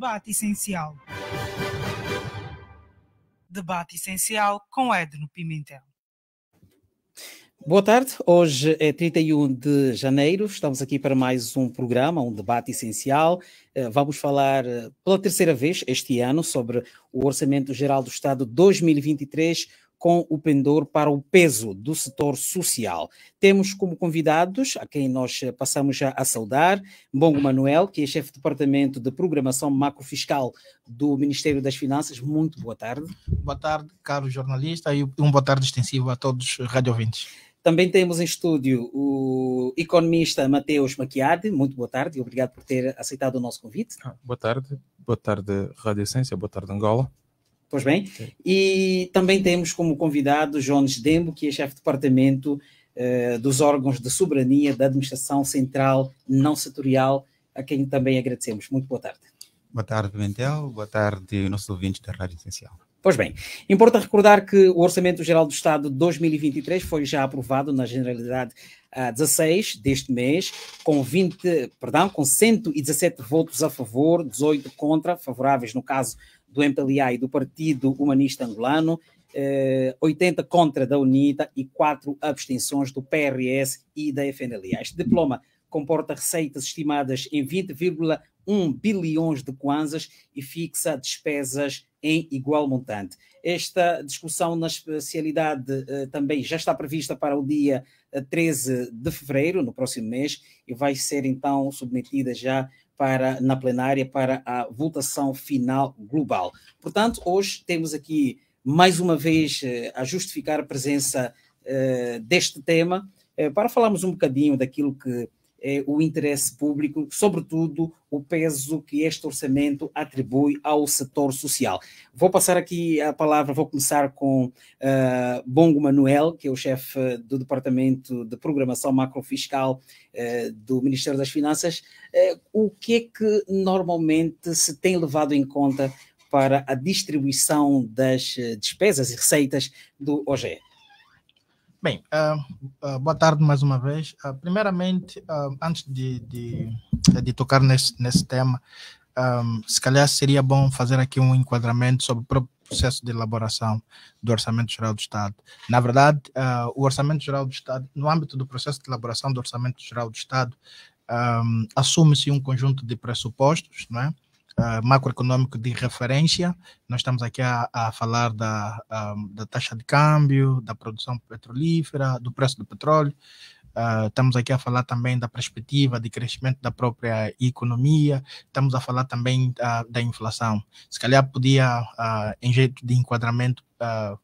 Debate Essencial. Debate Essencial com Edno Pimentel. Boa tarde, hoje é 31 de janeiro, estamos aqui para mais um programa, um debate essencial. Eh, vamos falar eh, pela terceira vez este ano sobre o Orçamento Geral do Estado 2023 com o pendor para o peso do setor social. Temos como convidados, a quem nós eh, passamos já a saudar, Bongo Manuel, que é chefe de Departamento de Programação Macrofiscal do Ministério das Finanças. Muito boa tarde. Boa tarde, caro jornalista, e um boa tarde extensivo a todos os radiovintes. Também temos em estúdio o economista Mateus Maquiade. Muito boa tarde e obrigado por ter aceitado o nosso convite. Ah, boa tarde. Boa tarde, Rádio Essência. Boa tarde, Angola. Pois bem, e também temos como convidado Jones Dembo, que é chefe de departamento eh, dos órgãos de soberania da Administração Central Não Setorial, a quem também agradecemos. Muito boa tarde. Boa tarde, Pimentel. Boa tarde, nossos ouvintes da Rádio Essencial. Pois bem, importa recordar que o Orçamento Geral do Estado de 2023 foi já aprovado na Generalidade a 16 deste mês, com 20, perdão, com 117 votos a favor, 18 contra, favoráveis no caso do MPLA e do Partido Humanista Angolano, 80 eh, contra da UNITA e 4 abstenções do PRS e da FNLA. Este diploma comporta receitas estimadas em 20,1 bilhões de kwanzas e fixa despesas em igual montante. Esta discussão na especialidade eh, também já está prevista para o dia 13 eh, de fevereiro, no próximo mês, e vai ser então submetida já para, na plenária para a votação final global. Portanto, hoje temos aqui mais uma vez eh, a justificar a presença eh, deste tema eh, para falarmos um bocadinho daquilo que eh, o interesse público, sobretudo o peso que este orçamento atribui ao setor social. Vou passar aqui a palavra, vou começar com uh, Bongo Manuel, que é o chefe do Departamento de Programação Macrofiscal uh, do Ministério das Finanças. Uh, o que é que normalmente se tem levado em conta para a distribuição das despesas e receitas do OGE? Bem, uh, uh, boa tarde mais uma vez. Uh, primeiramente, antes de, de, de, tocar nesse, nesse tema, um, se calhar seria bom fazer aqui um enquadramento sobre o processo de elaboração do Orçamento Geral do Estado. Na verdade, o Orçamento Geral do Estado, no âmbito do processo de elaboração do Orçamento Geral do Estado, um, assume-se um conjunto de pressupostos, não é? Eh, macroeconômico de referência. Nós estamos aqui a, a falar da, da taxa de câmbio, da produção petrolífera, do preço do petróleo. Uh, estamos aqui a falar também da perspectiva de crescimento da própria economia, estamos a falar também uh, da inflação. Se calhar podia, uh, em jeito de enquadramento, ah,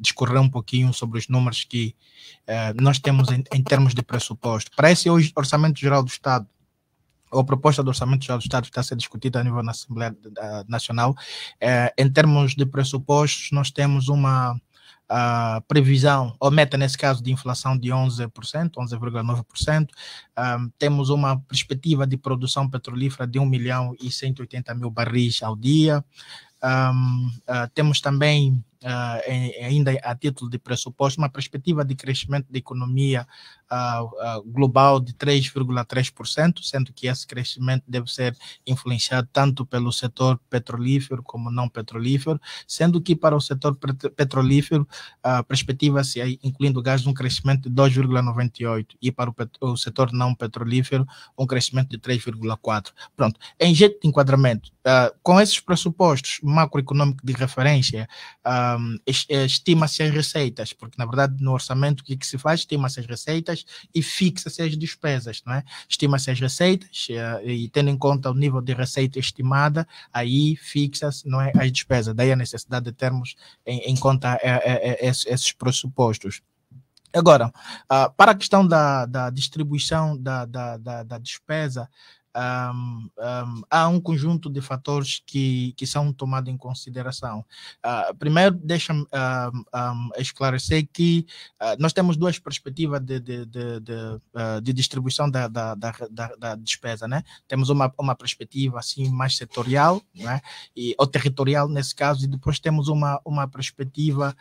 discorrer um pouquinho sobre os números que eh, nós temos em, em termos de pressuposto. Para esse Orçamento Geral do Estado, ou proposta do Orçamento Geral do Estado está a ser discutida a nível na Assembleia Nacional, é, em termos de pressupostos, nós temos uma a ah, previsão, ou meta nesse caso, de inflação de 11%, 11,9%. Um, temos uma perspectiva de produção petrolífera de 1 milhão e 180 mil barris ao dia. Um, uh, ah, ah, temos também Uh, ainda a título de pressuposto, uma perspectiva de crescimento da economia uh, uh, global de 3,3%, sendo que esse crescimento deve ser influenciado tanto pelo setor petrolífero como não petrolífero, sendo que para o setor petrolífero a perspectiva-se, é incluindo o gás, um crescimento de 2,98% e para o, o, setor não petrolífero um crescimento de 3,4%. Pronto, em jeito de enquadramento, com esses pressupostos macroeconômicos de referência, uh, Hum, eh, estima-se as receitas, porque na verdade no orçamento o que, é que se faz? Estima-se as receitas e fixa-se as despesas, não é? Estima-se as receitas eh, e tendo em conta o nível de receita estimada, aí fixa-se não é, as despesas. Daí a necessidade de termos em, em conta é, é, esses pressupostos. Agora, uh, para a questão da, da distribuição da, da, da, da despesa, um, um, há um conjunto de fatores que, que são tomados em consideração. Uh, primeiro, deixa-me um, esclarecer que uh, nós temos duas perspectivas de, de, de, de, uh, de distribuição da, da, da, da, despesa. Né? Temos uma, uma perspectiva assim mais setorial né? e, ou territorial, nesse caso, e depois temos uma, uma perspectiva,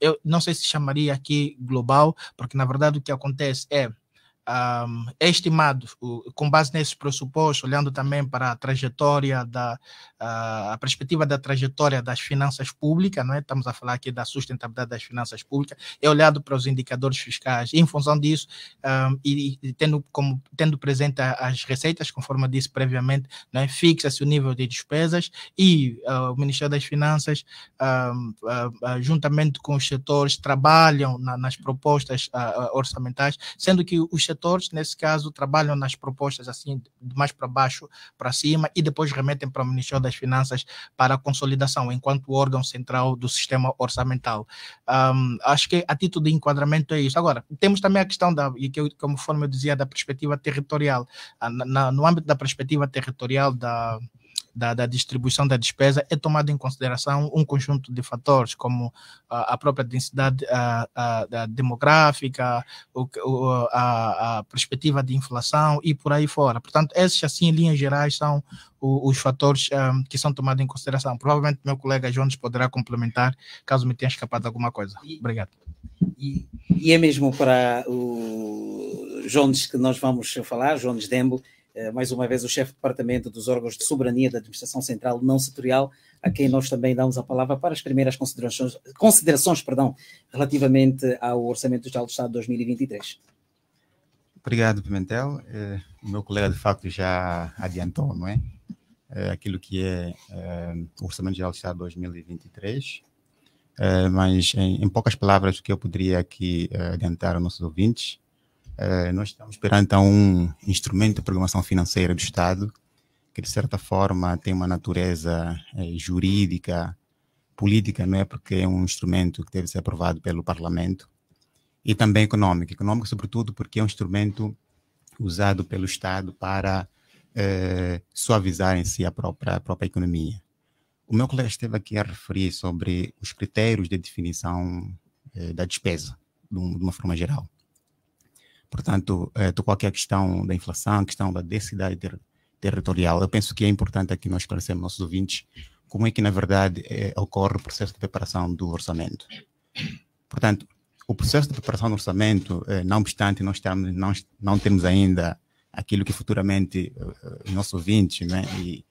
eu não sei se chamaria aqui global, porque na verdade o que acontece é um, é estimado, com base nesses pressupostos, olhando também para a trajetória da a perspectiva da trajetória das finanças públicas, não é? estamos a falar aqui da sustentabilidade das finanças públicas, é olhado para os indicadores fiscais. E, em função disso, um, e, e, tendo, como, tendo presente as receitas, conforme eu disse previamente, não é? fixa-se o nível de despesas e uh, o Ministério das Finanças, um, uh, ah, ah, juntamente com os setores, trabalham na, nas propostas uh, orçamentais, sendo que os setores setores, nesse caso, trabalham nas propostas assim, de mais para baixo para cima, e depois remetem para o Ministério das Finanças para a consolidação, enquanto órgão central do sistema orçamental. Um, acho que a título de enquadramento é isso. Agora, temos também a questão da, e que eu, como forma eu dizia, da perspectiva territorial. Ah, na, na, no âmbito da perspectiva territorial da da, da, distribuição da despesa é tomado em consideração um conjunto de fatores, como a, a própria densidade a, a, demográfica, o, a, perspectiva de inflação e por aí fora. Portanto, esses, assim, em linhas gerais, são os, os fatores um, que são tomados em consideração. Provavelmente meu colega Jones poderá complementar, caso me tenha escapado alguma coisa. Obrigado. E, e é mesmo para o Jones que nós vamos falar, Jones Dembo, eh, mais uma vez, o chefe de departamento dos órgãos de soberania da Administração Central não setorial, a quem nós também damos a palavra para as primeiras considerações, considerações perdão, relativamente ao Orçamento do Estado do Estado 2023. Obrigado, Pimentel. Eh, o meu colega, de facto, já adiantou, não é? Eh, aquilo que é o Orçamento Geral do Estado 2023. Mas, em poucas palavras, o que eu poderia aqui adiantar aos nossos ouvintes eh, nós estamos perante então, a um instrumento de programação financeira do Estado que, de certa forma, tem uma natureza eh, jurídica, política, não é? Porque é um instrumento que deve ser aprovado pelo Parlamento e também econômico. Econômico, sobretudo, porque é um instrumento usado pelo Estado para eh, suavizar em si a própria, a própria economia. O meu colega esteve aqui a referir sobre os critérios de definição da despesa, de uma forma geral. Portanto, eh, de qualquer questão da inflação, questão da densidade ter territorial, eu penso que é importante aqui nós esclarecermos nossos ouvintes como é que, na verdade, eh, ocorre o processo de preparação do orçamento. Portanto, o processo de preparação do orçamento, eh, não obstante nós, estamos, não não temos ainda aquilo que futuramente os nossos ouvintes né, e,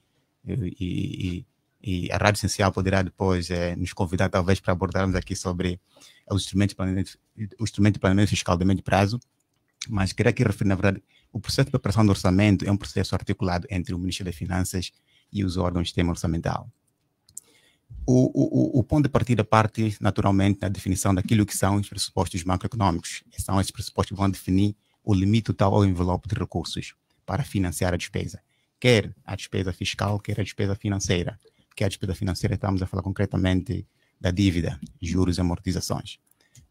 e, e, e, a Rádio Essencial poderá depois nos convidar, talvez, para abordarmos aqui sobre o instrumento de planeamento, o instrumento de planeamento fiscal de médio prazo, mas queria aqui referir, na verdade, o processo de preparação do orçamento é um processo articulado entre o Ministério das Finanças e os órgãos do sistema orçamental. O, o, o ponto de partida parte, naturalmente, na definição daquilo que são os pressupostos macroeconômicos. São esses pressupostos que vão definir o limite total ao envelope de recursos para financiar a despesa. Quer a despesa fiscal, quer a despesa financeira. Quer a despesa financeira, estamos a falar concretamente da dívida, juros e amortizações.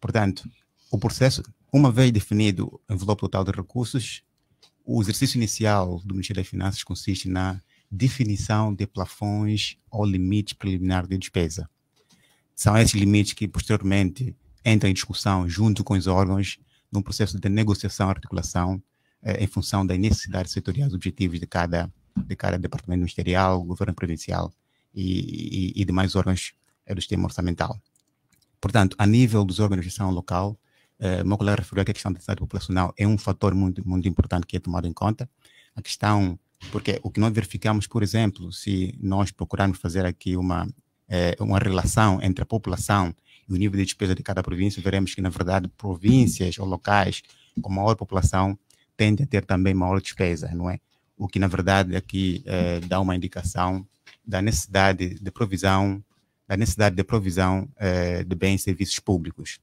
Portanto, o processo uma vez definido o envelope total de recursos, o exercício inicial do Ministério das Finanças consiste na definição de plafões ou limites preliminares de despesa. São esses limites que posteriormente entram em discussão junto com os órgãos num processo de negociação e articulação eh, em função das necessidades setoriais objetivos de cada, de cada departamento ministerial, governo provincial e, e, e demais órgãos eh, do sistema orçamental. Portanto, a nível dos órgãos de gestão local, Uh, colega referiu que a questão da densidade populacional é um fator muito, muito importante que é tomado em conta. A questão, porque o que nós verificamos, por exemplo, se nós procurarmos fazer aqui uma, uh, uma relação entre a população e o nível de despesa de cada província, veremos que, na verdade, províncias ou locais com maior população tendem a ter também maior despesa, não é? O que, na verdade, aqui uh, dá uma indicação da necessidade de provisão, da necessidade de provisão de bens e serviços públicos.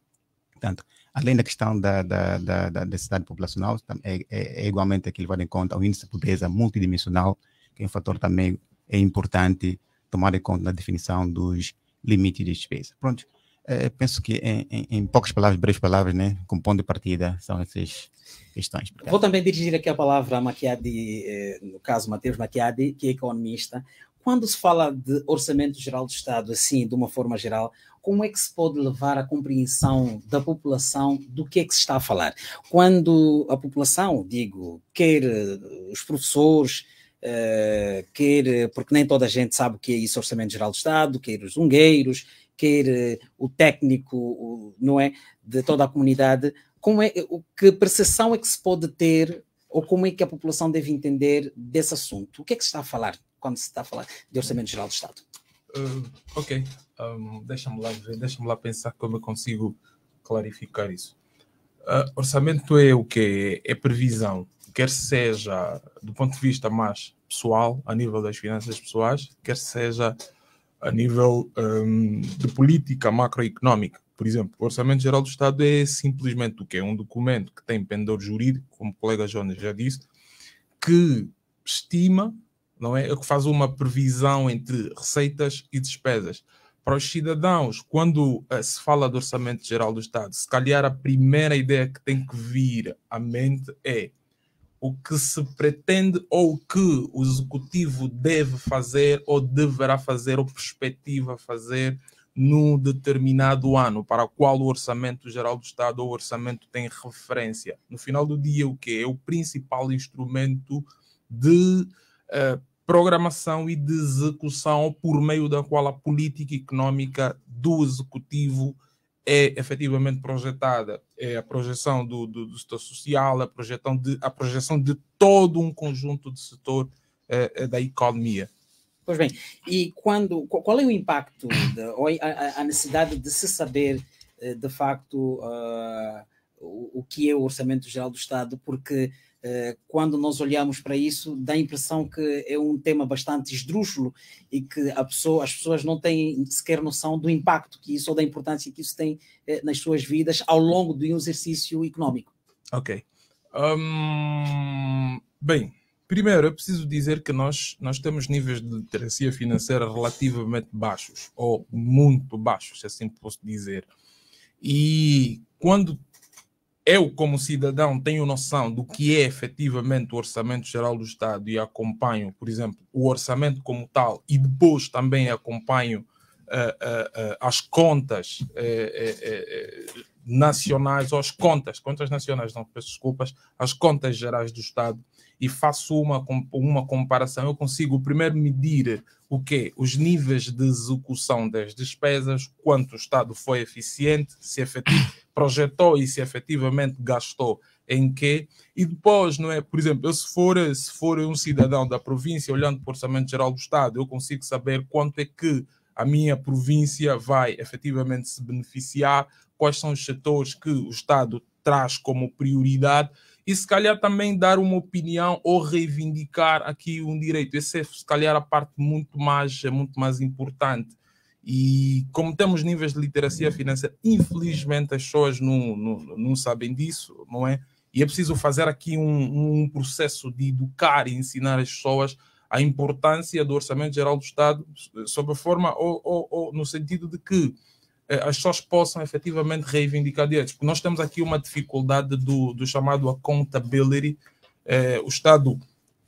Portanto, além da questão da, da, da, da densidade populacional, é, é, é, igualmente aqui levado em conta o índice de pobreza multidimensional, que é um fator também é importante tomar em conta na definição dos limites de despesa. Pronto, é, penso que em, em, em, poucas palavras, breves palavras, né, como ponto de partida, são essas questões. Vou também dirigir aqui a palavra a Maquiade, eh, no caso Matheus Maquiade, que é economista quando se fala de orçamento geral do Estado, assim, de uma forma geral, como é que se pode levar a compreensão da população do que é que se está a falar? Quando a população, digo, quer eh, os professores, uh, quer, eh, porque nem toda a gente sabe o que é isso, orçamento geral do Estado, quer os zungueiros, quer uh, o técnico, não é, de toda a comunidade, como é, o, que percepção é que se pode ter ou como é que a população deve entender desse assunto? O que é que se está a falar quando se está a falar de Orçamento Geral do Estado? Uh, ok, um, deixa-me lá ver, deixa-me lá pensar como eu consigo clarificar isso. Uh, orçamento é o quê? É previsão, quer seja do ponto de vista mais pessoal, a nível das finanças pessoais, quer seja a nível um, de política macroeconómica. Por exemplo, o Orçamento Geral do Estado é simplesmente o que é um documento que tem pendor jurídico, como o colega Jonas já disse, que estima não é? Que faz uma previsão entre receitas e despesas. Para os cidadãos, quando eh, se fala do Orçamento Geral do Estado, se calhar a primeira ideia que tem que vir à mente é o que se pretende ou o que o executivo deve fazer ou deverá fazer ou perspectiva fazer num determinado ano para o qual o orçamento geral do Estado ou o orçamento tem referência. No final do dia, o que é o principal instrumento de uh, programação e de execução por meio da qual a política económica do executivo é efetivamente projetada. É a projeção do, do, do setor social, a projeção, de, a projeção de todo um conjunto de setor é, da economia. Pois bem, e quando, qual é o impacto, de, ou a, a, necessidade de se saber eh, de facto uh, o, o, que é o Orçamento Geral do Estado? Porque eh, quando nós olhamos para isso, dá a impressão que é um tema bastante esdrúxulo e que pessoa, as pessoas não têm sequer noção do impacto que isso ou da importância que isso tem eh, nas suas vidas ao longo de um exercício económico. Ok. Um, bem, primeiro eu preciso dizer que nós, nós temos níveis de literacia financeira relativamente baixos, ou muito baixos, se assim posso dizer. E quando eu, como cidadão, tenho noção do que é efetivamente o Orçamento Geral do Estado e acompanho, por exemplo, o orçamento como tal e depois também acompanho uh, uh, uh, as contas nacionais, ou as contas, contas nacionais, não peço desculpas, as contas gerais do Estado e faço uma, uma comparação, eu consigo primeiro medir o que os níveis de execução das despesas, quanto o Estado foi eficiente, se projetou e se efetivamente gastou em quê, e depois, não é, por exemplo, eu se for, se for um cidadão da província, olhando para o Orçamento Geral do Estado, eu consigo saber quanto é que a minha província vai efetivamente se beneficiar, quais são os setores que o Estado traz como prioridade e se calhar também dar uma opinião ou reivindicar aqui um direito. Essa é se calhar a parte muito mais, é muito mais importante. E como temos níveis de literacia financeira, infelizmente as pessoas não, não, não sabem disso, não é? E é preciso fazer aqui um, um processo de educar e ensinar as pessoas a importância do Orçamento Geral do Estado, eh, sob a forma ou, ou, ou no sentido de que eh, as pessoas possam efetivamente reivindicar direitos. Porque tipo, nós temos aqui uma dificuldade do, do chamado accountability. É, o Estado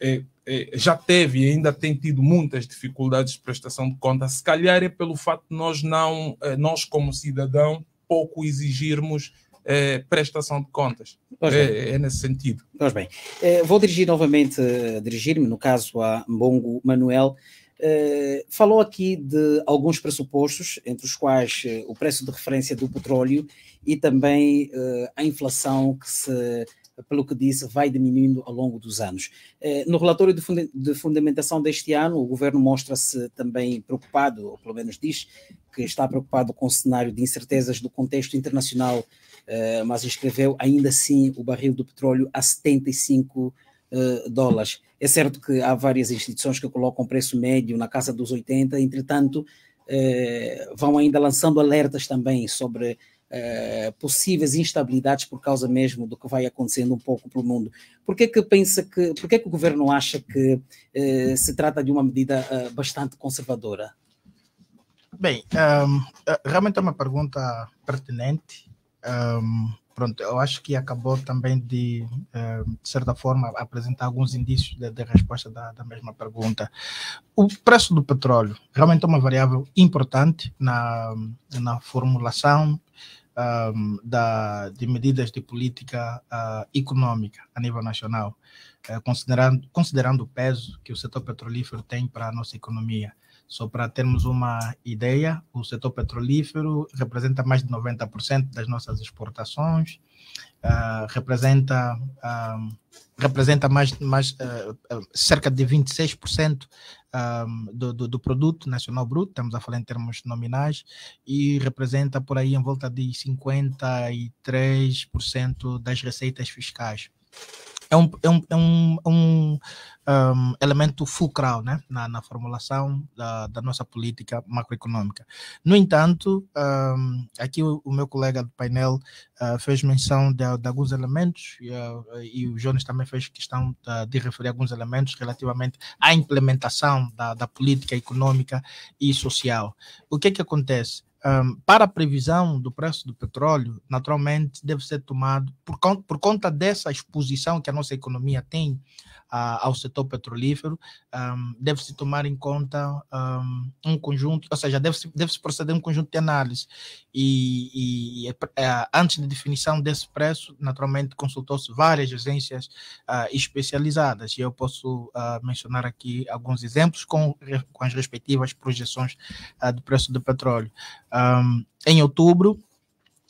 é, é, já teve e ainda tem tido muitas dificuldades de prestação de contas. Se calhar é pelo fato de nós, não, nós como cidadão, pouco exigirmos é, prestação de contas. É, é, nesse sentido. Pois bem. vou dirigir novamente, dirigir-me, no caso, a Mbongo Manuel. Eh, falou aqui de alguns pressupostos, entre os quais uh, o preço de referência do petróleo e também uh, a inflação que se, pelo que disse, vai diminuindo ao longo dos anos. no relatório de, fundamentação deste ano, o governo mostra-se também preocupado, ou pelo menos diz que está preocupado com o cenário de incertezas do contexto internacional, mas escreveu ainda assim o barril do petróleo a 75 dólares. É certo que há várias instituições que colocam preço médio na casa dos 80, entretanto, eh, vão ainda lançando alertas também sobre eh, possíveis instabilidades por causa mesmo do que vai acontecendo um pouco pelo mundo. Por que, que pensa que, por que, que o governo acha que eh, se trata de uma medida eh, bastante conservadora? Bem, um, ehm, eh, realmente é uma pergunta pertinente. Um, ehm, pronto, eu acho que acabou também de, eh, de certa forma, apresentar alguns indícios de, de resposta da, da, mesma pergunta. O preço do petróleo realmente é uma variável importante na, na formulação um, ehm, da, de medidas de política uh, econômica a nível nacional, uh, considerando, considerando o peso que o setor petrolífero tem para a nossa economia. Só para termos uma ideia, o setor petrolífero representa mais de 90% das nossas exportações, uh, representa, uh, representa mais, mais uh, cerca de 26% do, do, do, produto nacional bruto, estamos a falar em termos nominais, e representa por aí em volta de 53% das receitas fiscais é um, é um, é um, é um, um elemento fulcral né? na, na formulação da, da, nossa política macroeconômica. No entanto, um, aqui o, o, meu colega do painel uh, fez menção de, de alguns elementos e, uh, e, o Jones também fez questão de, de, referir alguns elementos relativamente à implementação da, da política econômica e social. O que é que acontece? um, para a previsão do preço do petróleo, naturalmente, deve ser tomado, por, por conta dessa exposição que a nossa economia tem ao setor petrolífero, um, deve-se tomar em conta um, um conjunto, ou seja, deve-se deve -se proceder um conjunto de análises E, e uh, antes da definição desse preço, naturalmente, consultou-se várias agências uh, especializadas. E eu posso uh, mencionar aqui alguns exemplos com, com as respectivas projeções ah, do preço do petróleo. Um, em outubro,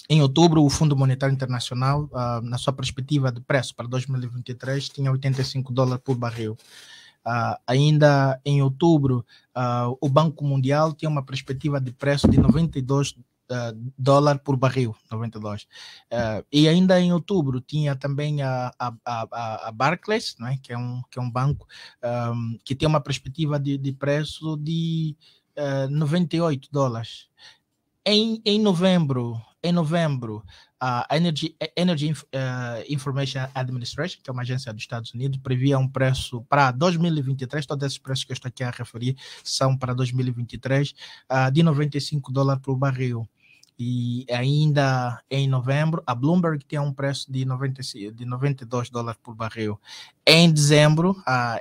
em outubro, o Fundo Monetário Internacional, uh, na sua perspectiva de preço para 2023, tinha 85 dólares por barril. Uh, ainda em outubro, uh, o Banco Mundial tinha uma perspectiva de preço de 92 Uh, por barril, 92. Uh, e ainda em outubro tinha também a, a, a, a Barclays, né, que, é um, que é um banco um, que tem uma perspectiva de, de preço de uh, 98 dólares. Em, em novembro, em novembro, a Energy, Energy uh, Information Administration, que é uma agência dos Estados Unidos, previa um preço para 2023, todos esses preços que eu estou aqui a referir são para 2023, uh, ah, de 95 dólares por barril. E ainda em novembro, a Bloomberg tinha um preço de, 90, de 92 dólares por barril. Em dezembro,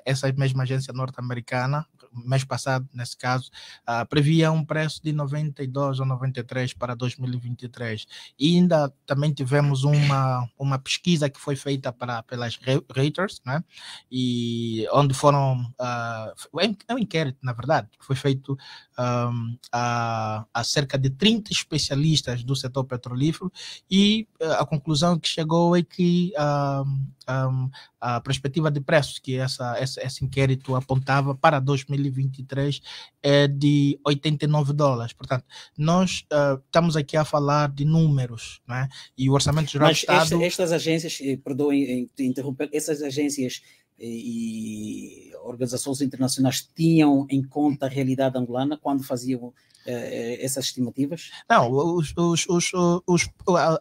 essa mesma agência norte-americana mês passado, nesse caso, uh, previa um preço de 92 ou 93 para 2023. E ainda também tivemos uma, uma pesquisa que foi feita para, pelas Reuters, né? E onde foram. Uh, é um inquérito, na verdade, que foi feito um, a, a cerca de 30 especialistas do setor petrolífero e ah, a conclusão que chegou é que um, um, a perspectiva de preços que essa, essa, esse inquérito apontava para 2023 é de 89 dólares. Portanto, nós uh, estamos aqui a falar de números, né? E o Orçamento Geral Mas do Estado... Esta, estas agências, eh, perdoem eh, interromper, essas agências eh, e organizações internacionais tinham em conta a realidade angolana quando faziam eh, eh, essas estimativas? Não, os, os, os, os,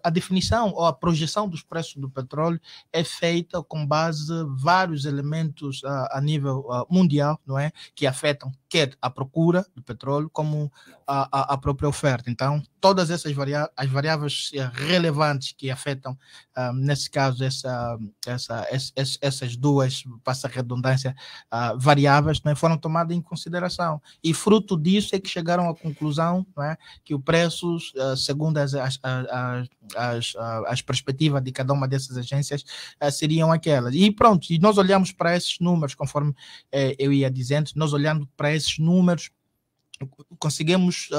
a definição ou a projeção dos preços do petróleo é feita com base em vários elementos a, a nível mundial, não é? Que afetam quer a procura do petróleo, como a, a, a própria oferta. Então, todas essas variáveis, as variáveis eh, relevantes que afetam, ah, nesse caso, essa, essa, essa, essas duas, passa a redundância, uh, variáveis, né, foram tomadas em consideração. E fruto disso é que chegaram a conclusão é? que o preço, eh, segundo as, as, as, as, perspectivas de cada uma dessas agências, eh, seriam aquelas. E pronto, e nós olhamos para esses números, conforme eh, eu ia dizendo, nós olhando para esses números, conseguimos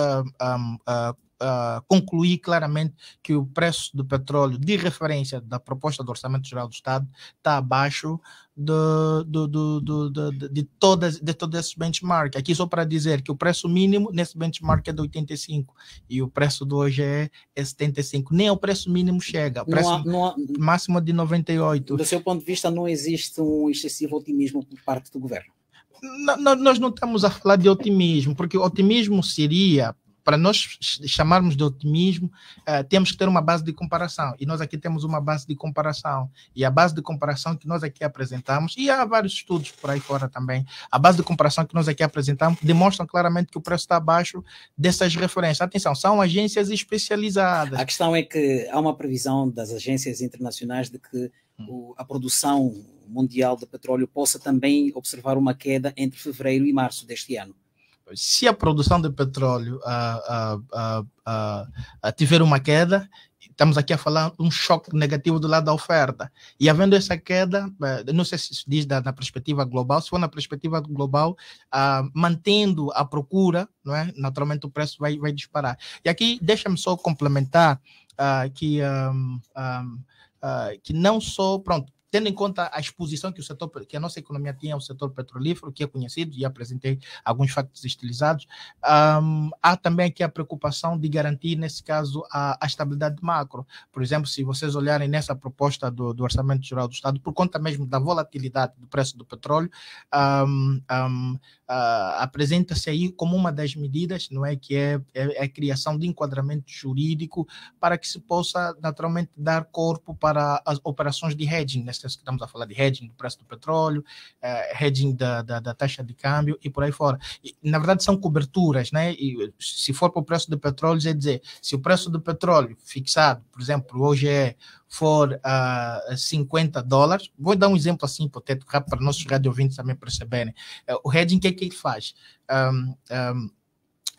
uh, claramente que o preço do petróleo de referência da proposta do Orçamento Geral do Estado está abaixo do, do, do, do, de, todas, de todos esses benchmarks. Aqui só para dizer que o preço mínimo nesse benchmark é de 85 e o preço do hoje é, 75. É Nem o preço mínimo chega, o preço não há, não há, máximo é de 98. Do seu ponto de vista, não existe um excessivo otimismo por parte do governo? não, nós não estamos a falar de otimismo, porque otimismo seria para nós chamarmos de otimismo, uh, temos que ter uma base de comparação. E nós aqui temos uma base de comparação. E a base de comparação que nós aqui apresentamos, e há vários estudos por aí fora também, a base de comparação que nós aqui apresentamos demonstra claramente que o preço está abaixo dessas referências. Atenção, são agências especializadas. A questão é que há uma previsão das agências internacionais de que hum. o, a produção mundial de petróleo possa também observar uma queda entre fevereiro e março deste ano se a produção de petróleo uh, uh, tiver uma queda, estamos aqui a falar um choque negativo do lado da oferta. E havendo essa queda, eh, não sei se diz da, na perspectiva global, se for na perspectiva global, ah, mantendo a procura, não é? naturalmente o preço vai, vai disparar. E aqui, deixa-me só complementar ah, que, ah, que não só, pronto, tendo em conta a exposição que o setor, que a nossa economia tinha ao setor petrolífero, que é conhecido, e apresentei alguns factos estilizados, um, há também aqui a preocupação de garantir, nesse caso, a, a, estabilidade macro. Por exemplo, se vocês olharem nessa proposta do, do, Orçamento Geral do Estado, por conta mesmo da volatilidade do preço do petróleo, um, um, uh, apresenta-se aí como uma das medidas, não é, que é, é, é, a criação de enquadramento jurídico para que se possa naturalmente dar corpo para as operações de hedging, né? que estamos a falar de hedging do preço do petróleo, uh, hedging da, da, da, taxa de câmbio e por aí fora. E, na verdade, são coberturas, né? E se for para o preço do petróleo, quer é dizer, se o preço do petróleo fixado, por exemplo, hoje é for uh, ah, 50 dólares, vou dar um exemplo assim hipotético para nossos radio ouvintes também perceberem. Uh, o hedging, o que é que ele faz? Um, um,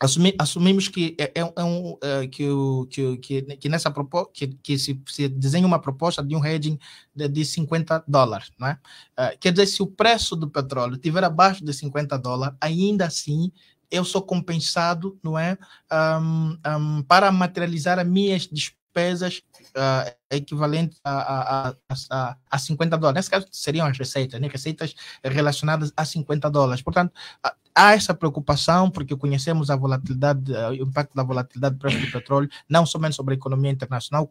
Assumi, assumimos que é, é um é, é que, que, que, que nessa proposta que, que se, se, desenha uma proposta de um hedging de, de 50 dólares, né? Uh, quer dizer, se o preço do petróleo tiver abaixo de 50 dólares, ainda assim eu sou compensado, não é, um, um, para materializar as minhas despesas uh, equivalente a, a, a, a 50 dólares. Nesse caso, seriam as receitas, né? receitas relacionadas a 50 dólares. Portanto, há essa preocupação, porque conhecemos a volatilidade, eh, o impacto da volatilidade do preço do petróleo, não somente sobre a economia internacional,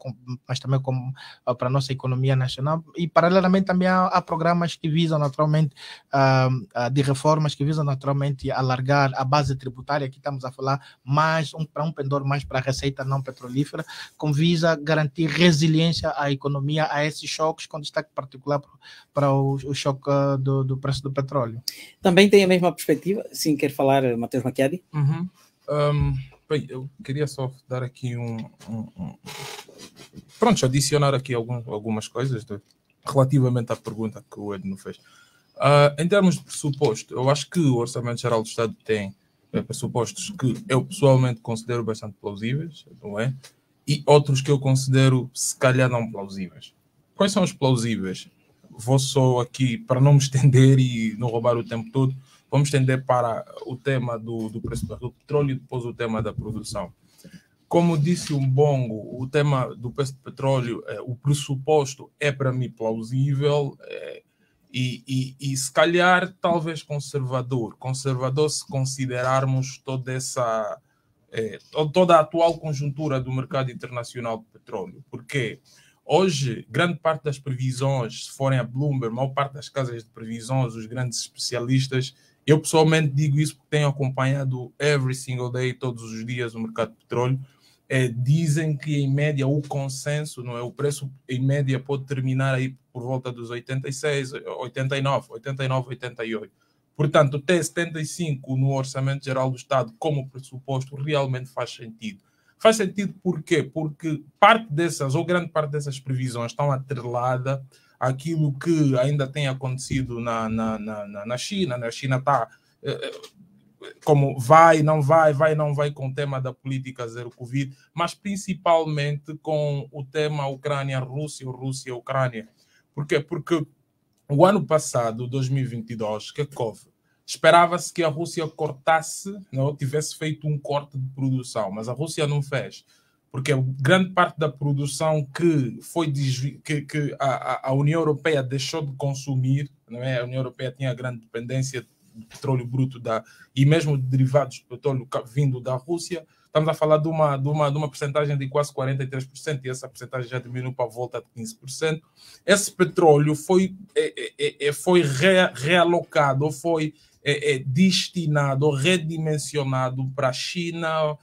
mas também como, para a nossa economia nacional. E, paralelamente, também há, há programas que visam naturalmente, uh, de reformas, que visam naturalmente alargar a base tributária. Aqui estamos a falar mais um, para um pendor mais para a receita não petrolífera, com visa garantir e resiliência à economia a esses choques, com destaque particular para o, o choque ah, do, do, preço do petróleo. Também tem a mesma perspectiva? Sim, quer falar, Matheus Maquiadi? Uhum. Um, bem, eu queria só dar aqui um. um, um... Pronto, adicionar aqui algum, algumas coisas de, relativamente à pergunta que o Edno fez. Uh, em termos de pressuposto, eu acho que o Orçamento Geral do Estado tem é, pressupostos que eu pessoalmente considero bastante plausíveis, não é? e outros que eu considero se calhar não plausíveis. Quais são os plausíveis? Vou só aqui, para não me estender e não roubar o tempo todo, vamos estender para o tema do, do preço do petróleo e depois o tema da produção. Como disse o Bongo, o tema do preço do petróleo, eh, o pressuposto é para mim plausível eh, e, e, e se calhar talvez conservador. Conservador se considerarmos toda essa é, toda a atual conjuntura do mercado internacional de petróleo, porque hoje grande parte das previsões, se forem a Bloomberg, maior parte das casas de previsões, os grandes especialistas, eu pessoalmente digo isso porque tenho acompanhado every single day, todos os dias, o mercado de petróleo. É, dizem que em média o consenso, não é? O preço em média pode terminar aí por volta dos 86, 89, 89, 88. Portanto, o T75 no Orçamento Geral do Estado, como pressuposto, realmente faz sentido. Faz sentido por quê? Porque parte dessas, ou grande parte dessas previsões, estão atreladas àquilo que ainda tem acontecido na, na, na, na China. Na China está né? eh, eh, como vai, não vai, vai, não vai com o tema da política zero Covid, mas principalmente com o tema Ucrânia-Rússia, Rússia-Ucrânia. Por quê? Porque o ano passado, 2022, é que houve? Esperava-se que a Rússia cortasse, não tivesse feito um corte de produção, mas a Rússia não fez, porque grande parte da produção que foi que, que a, a, União Europeia deixou de consumir, não é? A União Europeia tinha grande dependência de petróleo bruto da e mesmo derivados de petróleo vindo da Rússia estamos a falar de uma, de uma, de uma porcentagem de quase 43%, e essa porcentagem já diminuiu para a volta de 15%. Esse petróleo foi, é, é, é, é foi re, realocado, foi é, é, destinado, redimensionado para a China,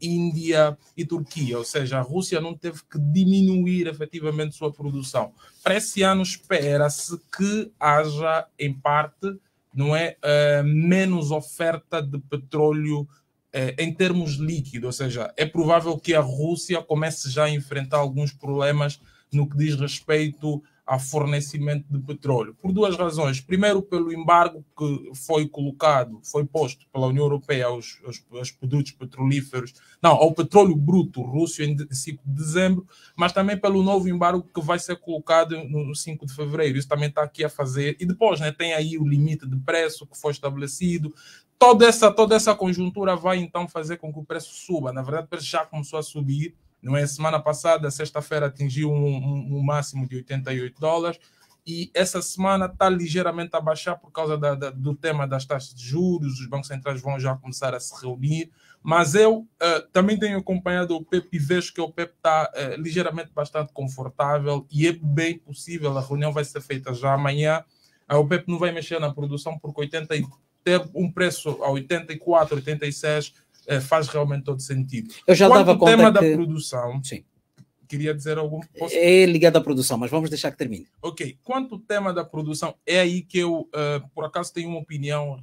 Índia e Turquia, ou seja, a Rússia não teve que diminuir efetivamente sua produção. Para esse ano, espera-se que haja, em parte, não é, menos oferta de petróleo eh, em termos líquidos, ou seja, é provável que a Rússia comece já a enfrentar alguns problemas no que diz respeito a fornecimento de petróleo, por duas razões. Primeiro, pelo embargo que foi colocado, foi posto pela União Europeia aos, aos, aos produtos petrolíferos, não, ao petróleo bruto russo em 5 de dezembro, mas também pelo novo embargo que vai ser colocado no 5 de fevereiro. Isso também está aqui a fazer. E depois, né, tem aí o limite de preço que foi estabelecido, Toda essa, toda essa conjuntura vai então fazer com que o preço suba. Na verdade, o preço já começou a subir. Não é? Semana passada, sexta-feira, atingiu um, um, um, máximo de 88 dólares. E essa semana está ligeiramente a baixar por causa da, da, do tema das taxas de juros. Os bancos centrais vão já começar a se reunir. Mas eu uh, também tenho acompanhado o PEP e vejo que é o PEP está uh, eh, ligeiramente bastante confortável. E é bem possível, a reunião vai ser feita já amanhã. Ah, o PEP não vai mexer na produção porque 80 ter um preço a 84, 86 eh, faz realmente todo sentido. Eu já Quanto dava conta. O tema da que... produção. Sim. Queria dizer algum. Posso... É ligado à produção, mas vamos deixar que termine. Ok. Quanto ao tema da produção, é aí que eu, uh, por acaso, tenho uma opinião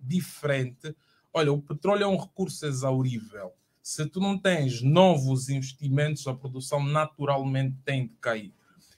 diferente. Olha, o petróleo é um recurso exaurível. Se tu não tens novos investimentos, a produção naturalmente tem de cair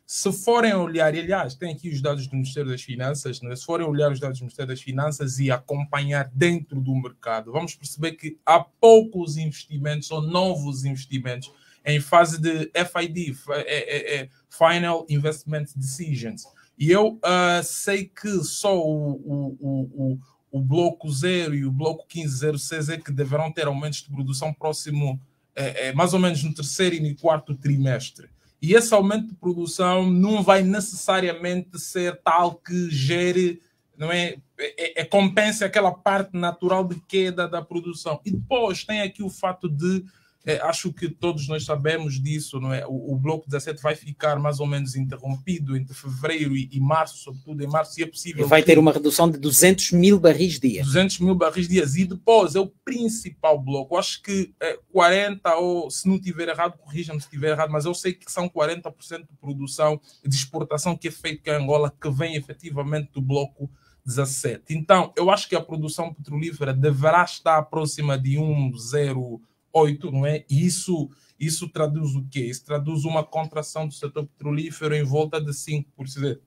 se forem olhar, e aliás, tem aqui os dados do Ministério das Finanças, né? se forem olhar os dados do Ministério das Finanças e acompanhar dentro do mercado, vamos perceber que há poucos investimentos ou novos investimentos em fase de FID, é, é, é, Final Investment Decisions. E eu uh, sei que só o, o, o, o, bloco 0 e o bloco 1506 é que deverão ter aumentos de produção próximo, é, é, mais ou menos no terceiro e no quarto trimestre. E esse aumento de produção não vai necessariamente ser tal que gere, não é? é, é, é compensa aquela parte natural de queda da produção. E depois tem aqui o fato de é, acho que todos nós sabemos disso, não é? O, o, Bloco 17 vai ficar mais ou menos interrompido entre fevereiro e, e março, sobretudo em março, e é possível. E vai ter uma redução de 200 mil barris dia. 200 mil barris dias. E depois é o principal bloco. Acho que é, 40, ou se não tiver errado, corrija-me se tiver errado, mas eu sei que são 40% de produção de exportação que é feito em Angola, que vem efetivamente do Bloco 17. Então, eu acho que a produção petrolífera deverá estar próxima de 1,0. zero 8, não é? E isso, isso traduz o quê? Isso traduz uma contração do setor petrolífero em volta de 5%.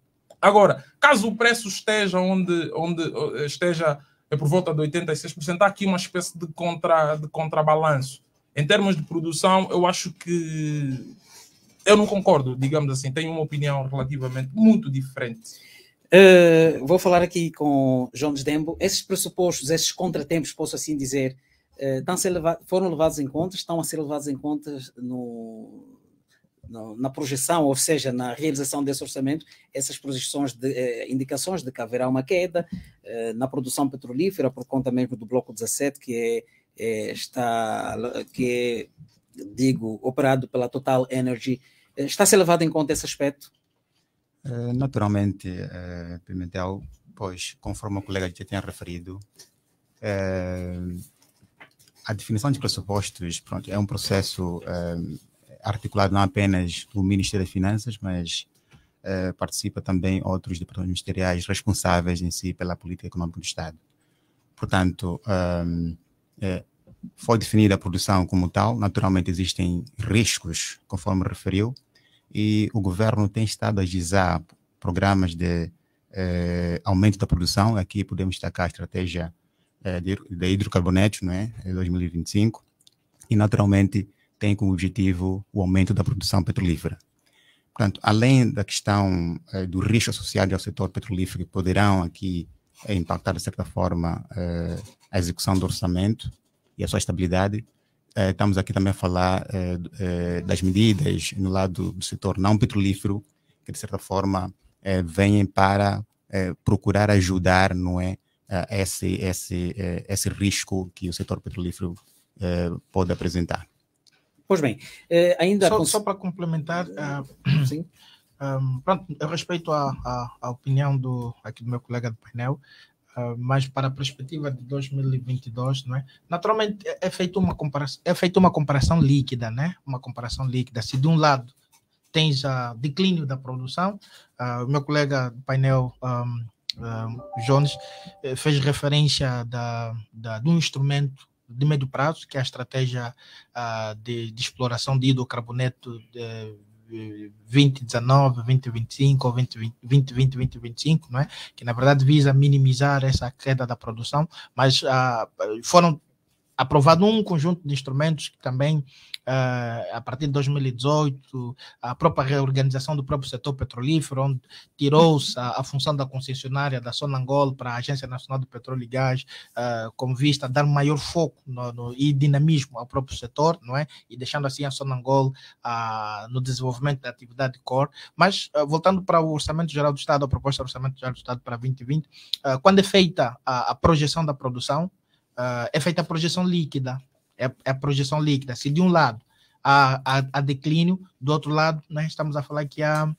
Agora, caso o preço esteja onde, onde eh, esteja eh, por volta de 86%, há aqui uma espécie de, contra, de contrabalanço. Em termos de produção, eu acho que eu não concordo, digamos assim, tenho uma opinião relativamente muito diferente. Uh, vou falar aqui com Jones Dembo. Esses pressupostos, esses contratempos, posso assim dizer, eh, estão levados, foram levados em conta, estão a ser levados em conta no, no, na projeção, ou seja, na realização desse orçamento, essas projeções de eh, indicações de que haverá uma queda eh, na produção petrolífera por conta mesmo do bloco 17 que é, é está que é, digo operado pela Total Energy, eh, está a ser levado em conta esse aspecto? Eh, naturalmente, Pimentel, pois, conforme o colega já tinha referido, a definição de pressupostos pronto, é um processo é, articulado não apenas do Ministério das Finanças, mas é, participa também outros departamentos ministeriais responsáveis em si pela política econômica do Estado. Portanto, é, foi definida a produção como tal, naturalmente existem riscos, conforme referiu, e o governo tem estado a agizar programas de aumento da produção. Aqui podemos destacar a estratégia é, de, de hidrocarbonetos, não é? Em 2025. E, naturalmente, tem como objetivo o aumento da produção petrolífera. Portanto, além da questão é, do risco associado ao setor petrolífero, que poderão aqui é, impactar, de certa forma, é, a execução do orçamento e a sua estabilidade, estamos aqui também a falar das medidas no lado do setor não petrolífero, que, de certa forma, vêm para procurar ajudar não é, esse, esse, eh, esse risco que o setor petrolífero eh, pode apresentar. Pois bem, eh, ainda. Só, cons... só para complementar, uh, sim. Um, ah, pronto, eu respeito a, a, a, opinião do, aqui do meu colega do painel, uh, mas para a perspectiva de 2022, não é? naturalmente é, feita uma, comparação, é feito é uma comparação líquida, né? uma comparação líquida. Se de um lado tens a declínio da produção, o meu colega do painel um, Jones eh, fez referência da, da, de um instrumento de médio prazo, que é a estratégia uh, de, de, exploração de hidrocarboneto de, 2019, eh, 2025 ou 2020, 2025, não é? que na verdade visa minimizar essa queda da produção, mas uh, foram aprovado um conjunto de instrumentos que também uh, a partir de 2018, a própria reorganização do próprio setor petrolífero, onde tirou-se a, a, função da concessionária da Sonangol para a Agência Nacional do Petróleo e Gás, uh, com vista a dar maior foco no, no, e dinamismo ao próprio setor, não é? E deixando assim a Sonangol uh, no desenvolvimento da atividade core. Mas, eh, voltando para o Orçamento Geral do Estado, a proposta do Orçamento Geral do Estado para 2020, quando é feita a, a projeção da produção, Uh, é feita a projeção líquida é, é a projeção líquida. Se de um lado há, a há declínio, do outro lado nós né, estamos a falar que há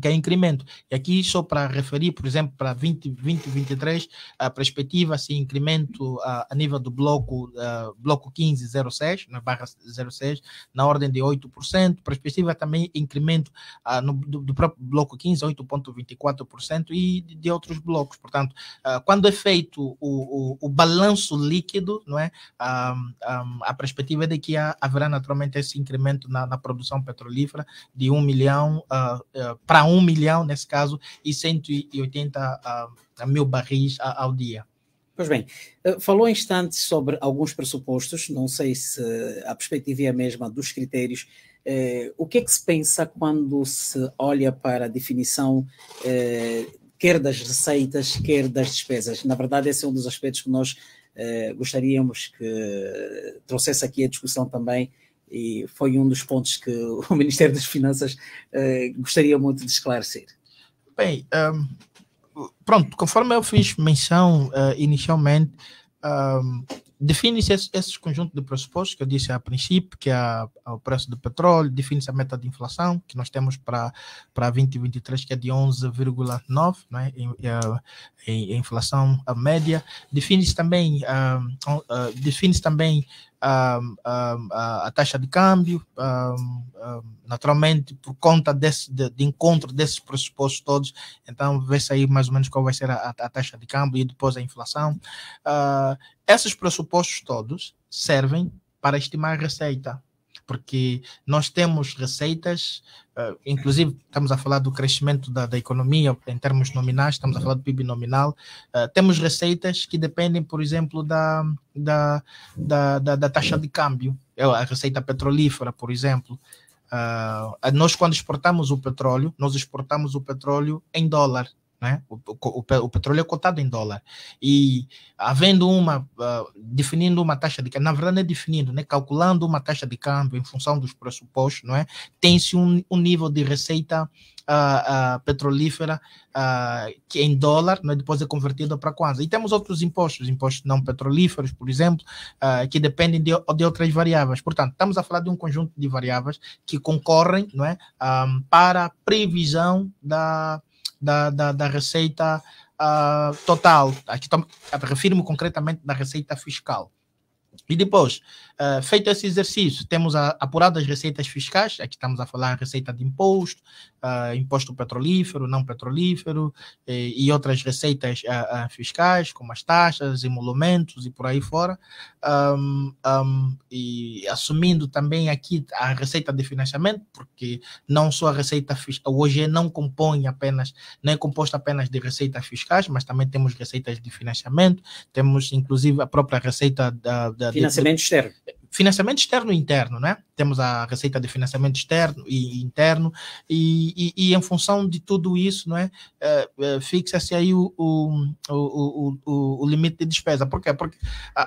que é incremento. E aqui, só para referir, por exemplo, para 2023, a perspectiva-se assim, incremento a, a, nível do bloco, bloco 1506, na barra 06, na ordem de 8%, perspectiva também incremento no, do, do, próprio bloco 15, 8,24% e de, de, outros blocos. Portanto, quando é feito o, o, o, balanço líquido, não é? a perspectiva é de que haverá naturalmente esse incremento na, na produção petrolífera de 1 milhão para 1 milhão, nesse caso, e 180 uh, ah, mil barris ao dia. Pois bem, eh, falou há instantes sobre alguns pressupostos, não sei se a perspectiva é a mesma dos critérios. Eh, o que é que se pensa quando se olha para a definição eh, quer das receitas, quer das despesas? Na verdade, esse é um dos aspectos que nós eh, gostaríamos que trouxesse aqui a discussão também e foi um dos pontos que o Ministério das Finanças uh, gostaria muito de esclarecer. Bem, um, ehm, pronto, conforme eu fiz menção uh, inicialmente, um, ehm, define-se esse, esse, conjunto de pressupostos que eu disse a princípio, que é o preço do petróleo, define-se a meta de inflação que nós temos para 2023, que é de 11,9, né, em, eh, em, em inflação média. Define-se também, uh, ehm, uh, define também a taxa de câmbio, naturalmente por conta desse, de, de, encontro desses pressupostos todos, então vê-se aí mais ou menos qual vai ser a, a taxa de câmbio e depois a inflação. Ah, esses pressupostos todos servem para estimar a receita porque nós temos receitas, eh, inclusive estamos a falar do crescimento da, da, economia em termos nominais, estamos a falar do PIB nominal, eh, temos receitas que dependem, por exemplo, da, da, da, da taxa de câmbio, é a receita petrolífera, por exemplo. Eh, nós, quando exportamos o petróleo, nós exportamos o petróleo em dólar, né? O, o, o, petróleo é cotado em dólar. E havendo uma, uh, definindo uma taxa de câmbio, na verdade não é definindo, né? calculando uma taxa de câmbio em função dos pressupostos, não é? tem-se um, um nível de receita uh, uh, petrolífera que é em dólar, é? depois é convertida para quase E temos outros impostos, impostos não petrolíferos, por exemplo, que dependem de, de, outras variáveis. Portanto, estamos a falar de um conjunto de variáveis que concorrem não é? Um, para a previsão da da, da, da receita uh, total. Aqui refiro-me concretamente da receita fiscal. E depois, uh, feito esse exercício, temos a, apurado as receitas fiscais, aqui estamos a falar receita de imposto, uh, imposto petrolífero, não petrolífero, e, eh, e outras receitas uh, fiscais, como as taxas, emolumentos e por aí fora. Um, um, e assumindo também aqui a receita de financiamento, porque não só a receita fiscal, o OGE não compõe apenas, não é composta apenas de receitas fiscais, mas também temos receitas de financiamento, temos inclusive a própria receita da, da Financiamento é externo. Financiamento externo e interno, né? temos a receita de financiamento externo e interno, e, e, e em função de tudo isso, não é, é, é fixa-se aí o, o, o, o, o limite de despesa. Por quê? Porque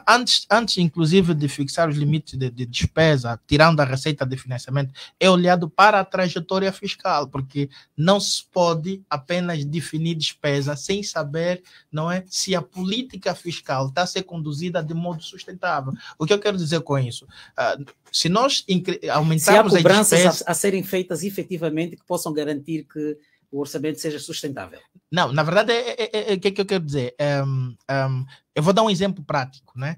antes, antes inclusive, de fixar os limites de, de despesa, tirando a receita de financiamento, é olhado para a trajetória fiscal, porque não se pode apenas definir despesa sem saber, não é, se a política fiscal está a ser conduzida de modo sustentável. O que eu quero dizer com isso? Uh, se nós aumentarmos as cobranças a, a serem feitas efetivamente que possam garantir que o orçamento seja sustentável. Não, na verdade, o é, é, é, é que é que eu quero dizer? Um, um, eu vou dar um exemplo prático, né?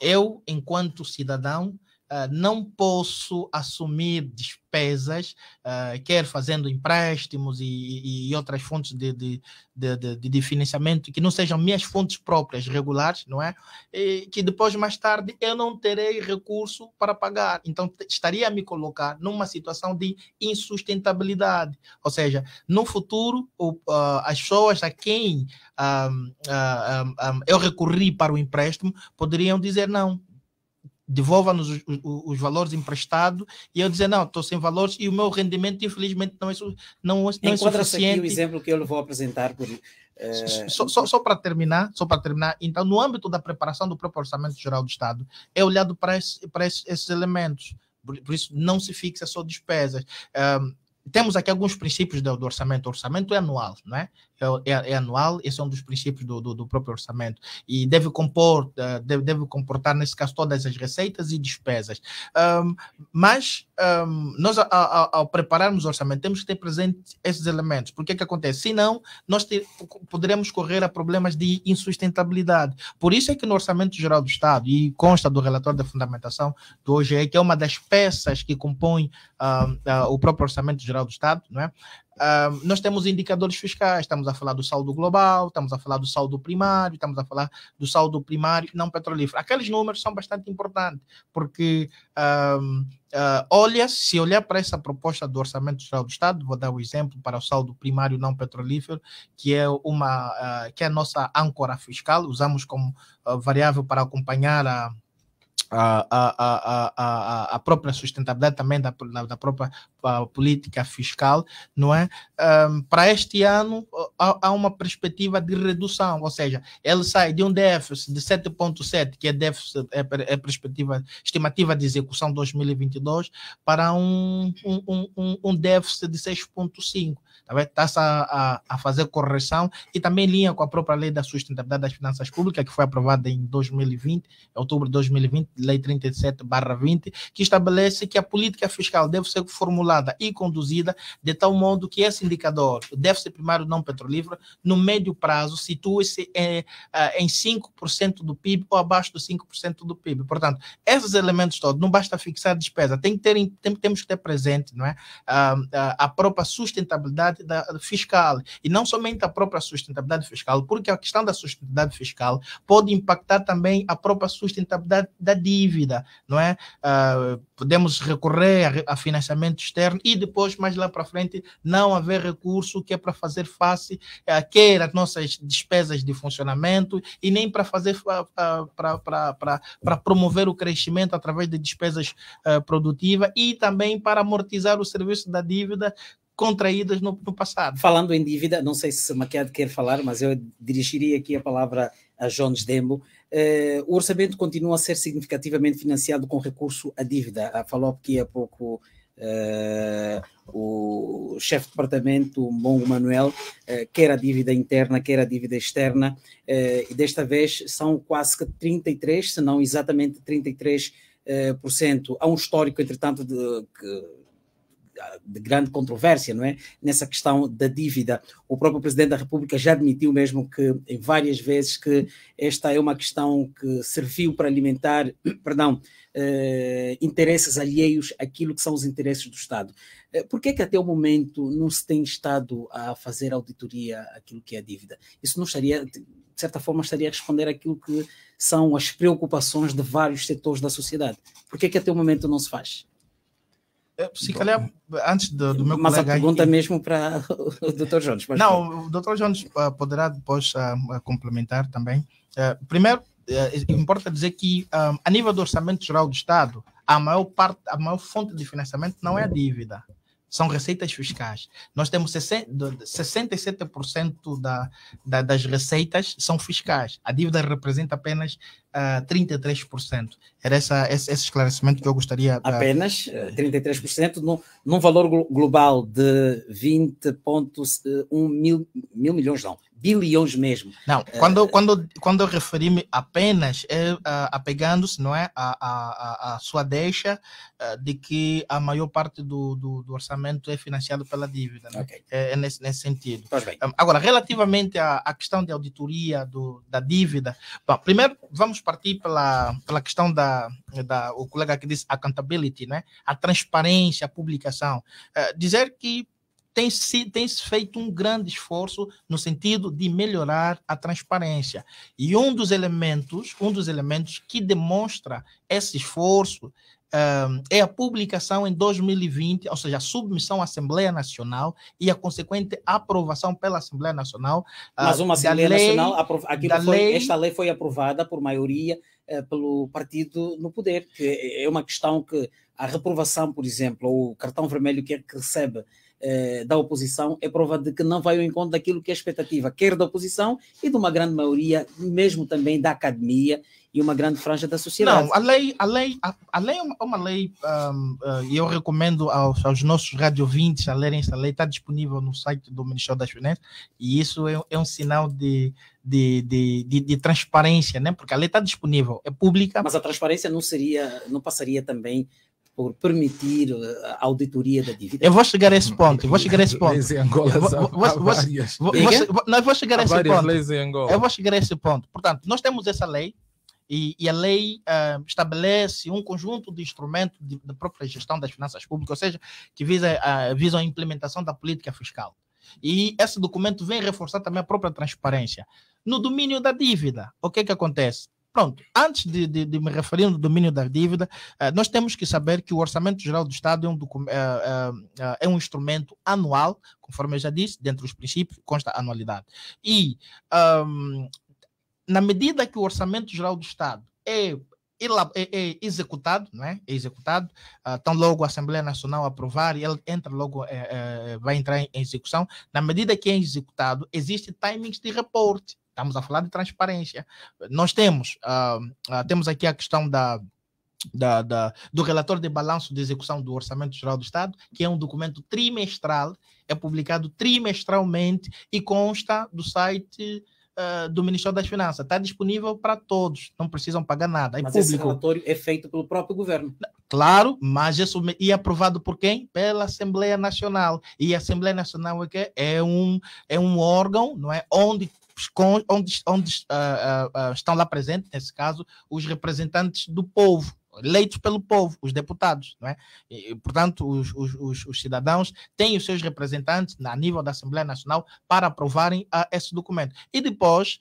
Eu, enquanto cidadão, ah, não posso assumir despesas, uh, quer fazendo empréstimos e, e outras fontes de, de, de, de, financiamento que não sejam minhas fontes próprias regulares, não é? E que depois, mais tarde, eu não terei recurso para pagar. Então, estaria a me colocar numa situação de insustentabilidade. Ou seja, no futuro, o, uh, as pessoas a quem eu recorri para o empréstimo poderiam dizer não devolva-nos os, os, os, valores emprestados, e eu dizer, não, estou sem valores, e o meu rendimento, infelizmente, não é, não, não é suficiente. aqui o exemplo que eu lhe vou apresentar. Por, uh... só, só, só para terminar, só para terminar, então, no âmbito da preparação do próprio Orçamento Geral do Estado, é olhado para, esse, para esses, esses elementos, por, por, isso não se fixa só despesas. temos aqui alguns princípios do, do orçamento. O orçamento é anual, não é? É, é, é, anual, esse é um dos princípios do, do, do próprio orçamento, e deve, compor, eh, deve, deve, comportar, nesse caso, todas as receitas e despesas. Um, mas um, nós, ao, ao, prepararmos o orçamento, temos que ter presente esses elementos. Porque é que acontece? Se não, nós ter, poderemos correr a problemas de insustentabilidade. Por isso é que no Orçamento Geral do Estado, e consta do relatório da fundamentação do OGE, é que é uma das peças que compõe uh, uh, o próprio Orçamento Geral do Estado, não é? Uh, nós temos indicadores fiscais, estamos a falar do saldo global, estamos a falar do saldo primário, estamos a falar do saldo primário não petrolífero. Aqueles números são bastante importantes, porque uh, uh, olha, se olhar para essa proposta do Orçamento Geral do Estado, vou dar o um exemplo para o saldo primário não petrolífero, que é, uma, ah, que é a nossa âncora fiscal, usamos como ah, variável para acompanhar a a, a, a, a, própria sustentabilidade também da, da, própria política fiscal, não é? Um, para este ano, há, há, uma perspectiva de redução, ou seja, ele sai de um déficit de 7,7, que é, déficit, é, é perspectiva estimativa de execução 2022, para um, um, um, um déficit de 6,5 está-se a, a, fazer correção e também em linha com a própria lei da sustentabilidade das finanças públicas, que foi aprovada em 2020, outubro de 2020, lei 37-20, que estabelece que a política fiscal deve ser formulada e conduzida de tal modo que esse indicador, o déficit primário não petrolífero, no médio prazo, situe se em, eh, em 5% do PIB ou abaixo de 5% do PIB. Portanto, esses elementos todos, não basta fixar despesa, tem que ter, tem, temos que ter presente não é? a, ah, a, ah, a própria sustentabilidade da, fiscal e não somente a própria sustentabilidade fiscal, porque a questão da sustentabilidade fiscal pode impactar também a própria sustentabilidade da dívida, não é? Uh, podemos recorrer a, a, financiamento externo e depois, mais lá para frente, não haver recurso que é para fazer face a uh, as nossas despesas de funcionamento e nem para fazer uh, para promover o crescimento através de despesas uh, ah, produtivas e também para amortizar o serviço da dívida contraídas no, no, passado. Falando em dívida, não sei se Maquiado quer falar, mas eu dirigiria aqui a palavra a Jones Dembo. Eh, o orçamento continua a ser significativamente financiado com recurso à dívida. Ah, falou aqui há pouco eh, o chefe de departamento, Mongo Manuel, eh, quer a dívida interna, quer a dívida externa, e desta vez são quase que 33, se não exatamente 33%. Há um histórico, entretanto, de, que de grande controvérsia, não é? Nessa questão da dívida. O próprio Presidente da República já admitiu mesmo que, em várias vezes, que esta é uma questão que serviu para alimentar, perdão, eh, interesses alheios àquilo que são os interesses do Estado. Eh, por que é que até o momento não se tem estado a fazer auditoria àquilo que é a dívida? Isso não estaria, de certa forma, estaria a responder àquilo que são as preocupações de vários setores da sociedade. Por que é que até o momento não se faz? Sim, calhar antes do, do meu mas colega. Mas a pergunta aqui... mesmo para o Dr. Jones. não, o Dr. Jones ah, poderá depois uh, complementar também. Uh, primeiro, importa dizer que, a nível do Orçamento Geral do Estado, a maior, parte, a maior fonte de financiamento não é a dívida, são receitas fiscais. Nós temos 67% da, da, das receitas são fiscais. A dívida representa apenas uh, ah, 33%. Era essa, esse, esse, esclarecimento que eu gostaria... Uh, apenas 33% eh, no, num valor global de 20,1 eh, mil, mil milhões, não bilhões mesmo. Não, eh, quando, uh, quando, quando eu referi-me apenas, é uh, eh, apegando-se, não é, a, a, a sua deixa uh, de que a maior parte do, do, do orçamento é financiado pela dívida, né? okay. é, é, nesse, nesse sentido. Um, agora, relativamente à, à, questão de auditoria do, da dívida, bom, primeiro vamos partir pela, pela questão da, da, o colega que disse accountability, né, a transparência, a publicação. dizer que tem, se, tem feito um grande esforço no sentido de melhorar a transparência. E um dos elementos, um dos elementos que demonstra esse esforço um, é a publicação em 2020, ou seja, a submissão à Assembleia Nacional e a consequente aprovação pela Assembleia Nacional. Ah, Mas uma Assembleia lei, Nacional, foi, lei, esta lei foi aprovada por maioria eh, pelo partido no poder, que é, é uma questão que a reprovação, por exemplo, ou o cartão vermelho que, é que recebe eh, da oposição é prova de que não vai ao encontro daquilo que é expectativa, quer da oposição e de uma grande maioria, mesmo também da academia e uma grande franja da sociedade. Não, a lei, a lei, a, a lei é uma lei, hum, eh, e um, eu recomendo aos, aos nossos radiovintes a lerem essa lei, está disponível no site do Ministério das Finanças, e isso é, é um sinal de, de, de, de, de, transparência, né? porque a lei está disponível, é pública. Mas a transparência não seria, não passaria também por permitir eh, a auditoria da dívida. Eu vou chegar a esse uhum. ponto, eu vou chegar a esse ponto. Leis em Angola eu vou, há, vou, Vou, não, vou chegar a esse ponto. Leis em Angola. Eu vou chegar a esse ponto. Portanto, nós temos essa lei e, e a lei uh, estabelece um conjunto de instrumentos de, própria gestão das finanças públicas, ou seja, que visa, uh, visam a implementação da política fiscal. E esse documento vem reforçar também a própria transparência. No domínio da dívida, o que é que acontece? Pronto, antes de, de, de, me referir no domínio da dívida, eh, nós temos que saber que o Orçamento Geral do Estado é um, eh, eh, é um instrumento anual, conforme eu já disse, dentro dos princípios, consta anualidade. E um, na medida que o Orçamento Geral do Estado é é, é, executado, não é? é executado. Uh, tão logo a Assembleia Nacional aprovar e ele entra logo, é, é, vai entrar em, execução. Na medida que é executado, existem timings de reporte. Estamos a falar de transparência. Nós temos, uh, uh, temos aqui a questão da, da, da, do relatório de balanço de execução do Orçamento Geral do Estado, que é um documento trimestral, é publicado trimestralmente e consta do site uh, do Ministério das Finanças. Está disponível para todos, não precisam pagar nada. É mas público. esse relatório é feito pelo próprio governo. Claro, mas isso é e é aprovado por quem? Pela Assembleia Nacional. E a Assembleia Nacional é, que é, um, é um órgão não é, onde com, onde, onde uh, uh, estão lá presentes, nesse caso, os representantes do povo, eleitos pelo povo, os deputados, não é? E, portanto, os, os, os, cidadãos têm os seus representantes a nível da Assembleia Nacional para aprovarem uh, esse documento. E depois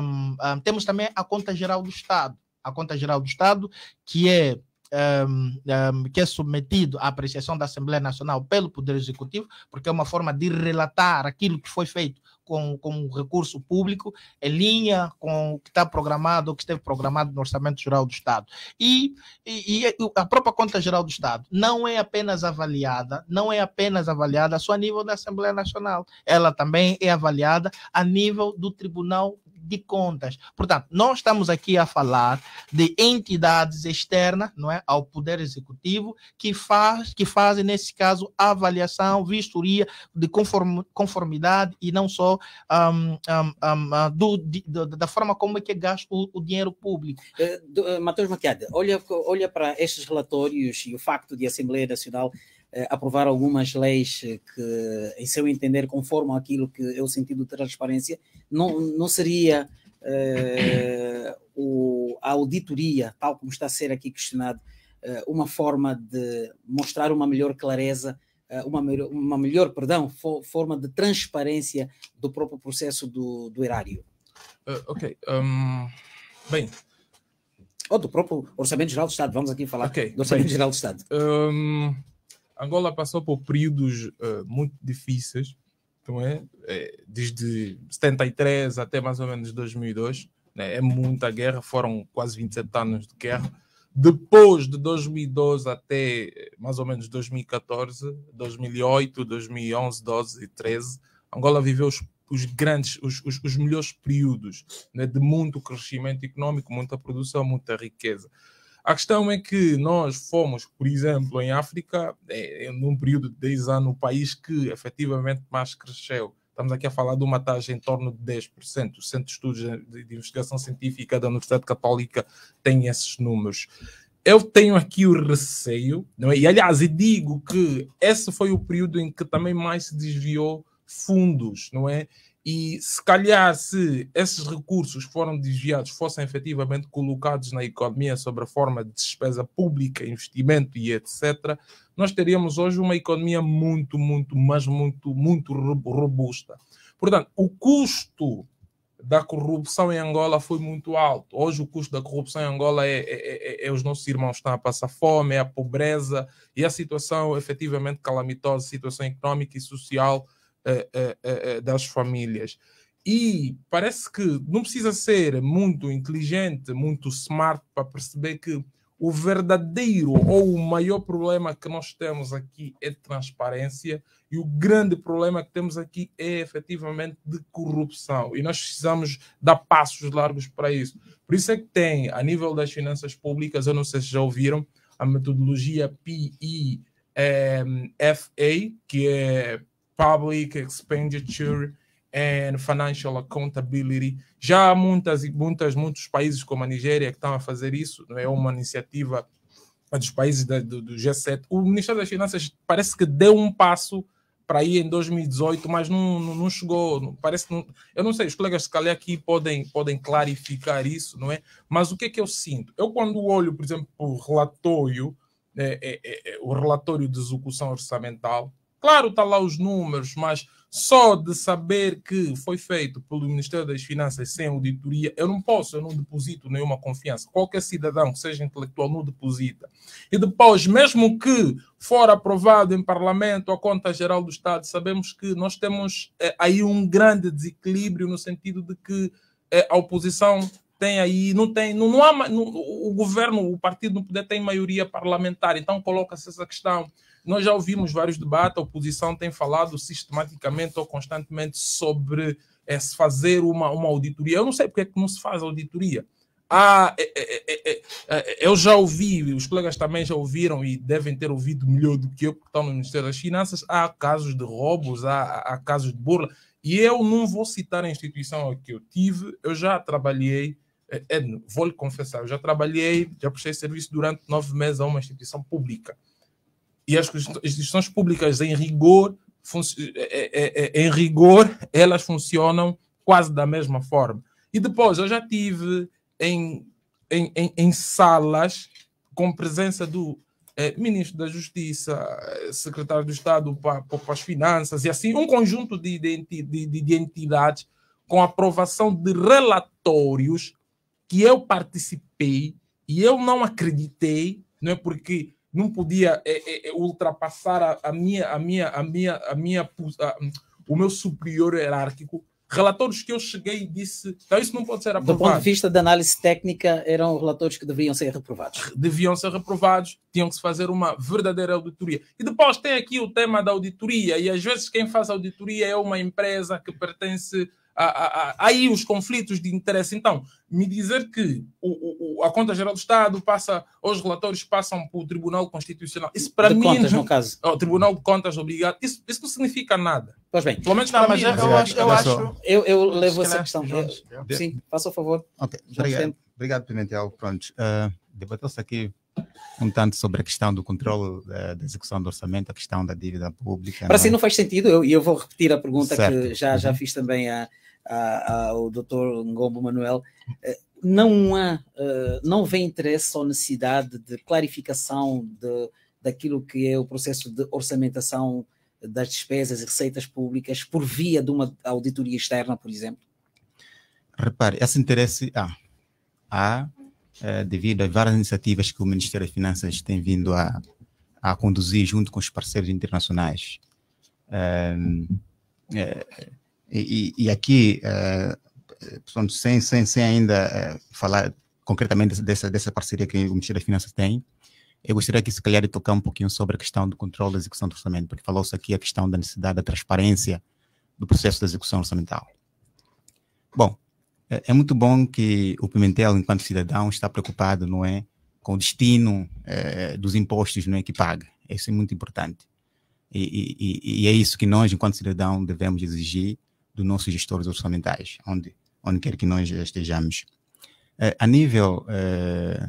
um, um, temos também a conta geral do Estado, a conta geral do Estado que é um, ehm, um, ehm, que é submetido à apreciação da Assembleia Nacional pelo Poder Executivo, porque é uma forma de relatar aquilo que foi feito com, com recurso público, em linha com o que está programado ou que esteve programado no Orçamento Geral do Estado. E, e, e, é, a própria Conta Geral do Estado não é apenas avaliada, não é apenas avaliada só a nível da Assembleia Nacional, ela também é avaliada a nível do Tribunal de contas. Portanto, nós estamos aqui a falar de entidades externas, não é, ao poder executivo que faz que fazem nesse caso avaliação, vistoria de conform, conformidade e não só um, um, um, hum, do, de, da forma como é que é gasto o, o dinheiro público. Uh, do, uh, eh, Matheus Maquiada, olha olha para estes relatórios e o facto de a Assembleia Nacional eh, aprovar algumas leis eh, que, em seu entender, conformam aquilo que é o sentido de transparência, não, não seria eh, o, a auditoria, tal como está a ser aqui questionado, uma forma de mostrar uma melhor clareza, uma, melhor, uma melhor, perdão, forma de transparência do próprio processo do, do erário? Uh, ok. Um, bem, ou do próprio Orçamento Geral do Estado. Vamos aqui falar okay, do Orçamento bem, Geral do Estado. Um, Angola passou por períodos uh, muito difíceis, não é? é? Desde 73 até mais ou menos 2002, né? é muita guerra, foram quase 27 anos de guerra. Depois de 2012 até eh, mais ou menos 2014, 2008, 2011, 12 e 13, Angola viveu os, os grandes, os, os, os, melhores períodos né? de muito crescimento económico, muita produção, muita riqueza. A questão é que nós fomos, por exemplo, em África, é, é num período de 10 anos, o país que efetivamente mais cresceu. Estamos aqui a falar de uma taxa em torno de 10%. O Centro de Estudos de Investigação Científica da Universidade Católica tem esses números. Eu tenho aqui o receio, não é? e aliás, digo que esse foi o período em que também mais se desviou fundos, não é? E se calhar, se esses recursos foram desviados, fossem efetivamente colocados na economia sobre a forma de despesa pública, investimento e etc., nós teríamos hoje uma economia muito, muito, mas muito, muito robusta. Portanto, o custo da corrupção em Angola foi muito alto. Hoje, o custo da corrupção em Angola é, é, é, é, é os nossos irmãos estão a passar fome, é a pobreza e a situação efetivamente calamitosa, situação económica e social das famílias. E parece que não precisa ser muito inteligente, muito smart para perceber que o verdadeiro ou o maior problema que nós temos aqui é transparência e o grande problema que temos aqui é efetivamente de corrupção. E nós precisamos dar passos largos para isso. Por isso é que tem, a nível das finanças públicas, eu não sei se já ouviram, a metodologia PIFA eh, que é Public Expenditure and Financial Accountability. Já há muitas, muitas, muitos países como a Nigéria que estão a fazer isso, não é uma iniciativa dos países da, do, do, G7. O Ministério das Finanças parece que deu um passo para ir em 2018, mas não, não, não chegou. Não, parece não, eu não sei, os colegas que ali aqui podem, podem clarificar isso, não é? Mas o que é que eu sinto? Eu, quando olho, por exemplo, o relatório, é, é, é, é o relatório de execução orçamental, Claro, está lá os números, mas só de saber que foi feito pelo Ministério das Finanças sem auditoria, eu não posso, eu não deposito nenhuma confiança. Qualquer cidadão que seja intelectual não deposita. E depois, mesmo que for aprovado em parlamento a conta geral do Estado, sabemos que nós temos é, aí um grande desequilíbrio no sentido de que é, a oposição tem aí, não tem, não, não há, não, o governo, o partido não poder tem maioria parlamentar, então coloca-se essa questão nós já ouvimos vários debates, a oposição tem falado sistematicamente ou constantemente sobre é, se fazer uma, uma auditoria. Eu não sei porque é que não se faz auditoria. Ah, é é, é, é, é, eu já ouvi, os colegas também já ouviram e devem ter ouvido melhor do que eu, porque estão no Ministério das Finanças. Há casos de roubos, há, há casos de burla. E eu não vou citar a instituição que eu tive, eu já trabalhei Edno, eh, vou lhe confessar, eu já trabalhei, já prestei serviço durante nove meses a uma instituição pública e as instituições públicas em rigor, é, é, é, em rigor, elas funcionam quase da mesma forma. E depois eu já tive em, em, em, em salas com presença do eh, ministro da Justiça, secretário do Estado para, para as Finanças e assim um conjunto de, de, de, de entidades com aprovação de relatórios que eu participei e eu não acreditei, não é porque não podia é, é, ultrapassar a, a, minha, a minha, a minha, a minha, a, o meu superior hierárquico. Relatórios que eu cheguei e disse, então isso não pode ser aprovado. Do ponto de vista da análise técnica, eram relatórios que deviam ser reprovados. Deviam ser reprovados, tinham que se fazer uma verdadeira auditoria. E depois tem aqui o tema da auditoria, e às vezes quem faz auditoria é uma empresa que pertence aí os conflitos de interesse. Então, me dizer que o, o, a Conta Geral do Estado passa, os relatórios passam para o Tribunal Constitucional, isso para de mim. Contas, não, no caso. É o Tribunal de Contas, obrigado. Isso, isso não significa nada. Pois bem, pelo menos não, para mim. Eu, eu, acho, eu, acho, eu, eu levo essa questão. Eu, sim, faça o favor. Okay, obrigado, obrigado, Pimentel. Pronto, uh, debateu-se aqui um tanto sobre a questão do controle da execução do orçamento, a questão da dívida pública. Para não... si é? não faz sentido, e eu, eu, vou repetir a pergunta certo. que já, uhum. já fiz também a, ao Dr. Ngombo Manuel, eh, não há, eh, não vem interesse ou necessidade de clarificação de, daquilo que é o processo de orçamentação das despesas e receitas públicas por via de uma auditoria externa, por exemplo? Repare, esse interesse há. Há, é, devido a várias iniciativas que o Ministério das Finanças tem vindo a, a conduzir junto com os parceiros internacionais. É, é, e, e, aqui, é, sem, sem, sem ainda é, falar concretamente dessa, dessa parceria que o Ministério das Finanças tem, eu gostaria aqui, se calhar, de tocar um pouquinho sobre a questão do controle da execução do orçamento, porque falou-se aqui a questão da necessidade da transparência do processo da execução orçamental. Bom, é, é muito bom que o Pimentel, enquanto cidadão, está preocupado, não é, com o destino é, dos impostos, não é, que paga. Isso é muito importante. E, e, e é isso que nós, enquanto cidadão, devemos exigir dos nossos gestores orçamentais, onde, onde quer que nós estejamos. Eh, a nível eh,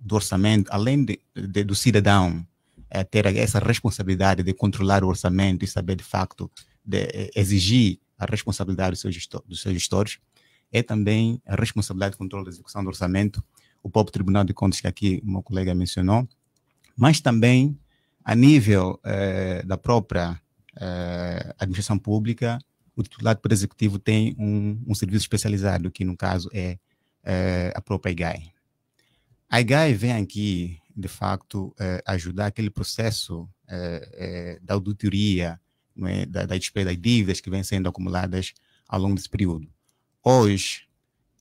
do orçamento, além de, de, do cidadão eh, ter essa responsabilidade de controlar o orçamento e saber de facto de, exigir a responsabilidade dos seus, gestor, dos seus gestores, é também a responsabilidade de controle da execução do orçamento, o próprio Tribunal de Contas que aqui o meu colega mencionou, mas também a nível da própria administração pública, o titulado por executivo tem um, um serviço especializado, que no caso é, é a própria IGAI. A IGAI vem aqui, de facto, é, ajudar aquele processo é, é da auditoria, é, da, da despesa das dívidas que vêm sendo acumuladas ao longo desse período. Hoje,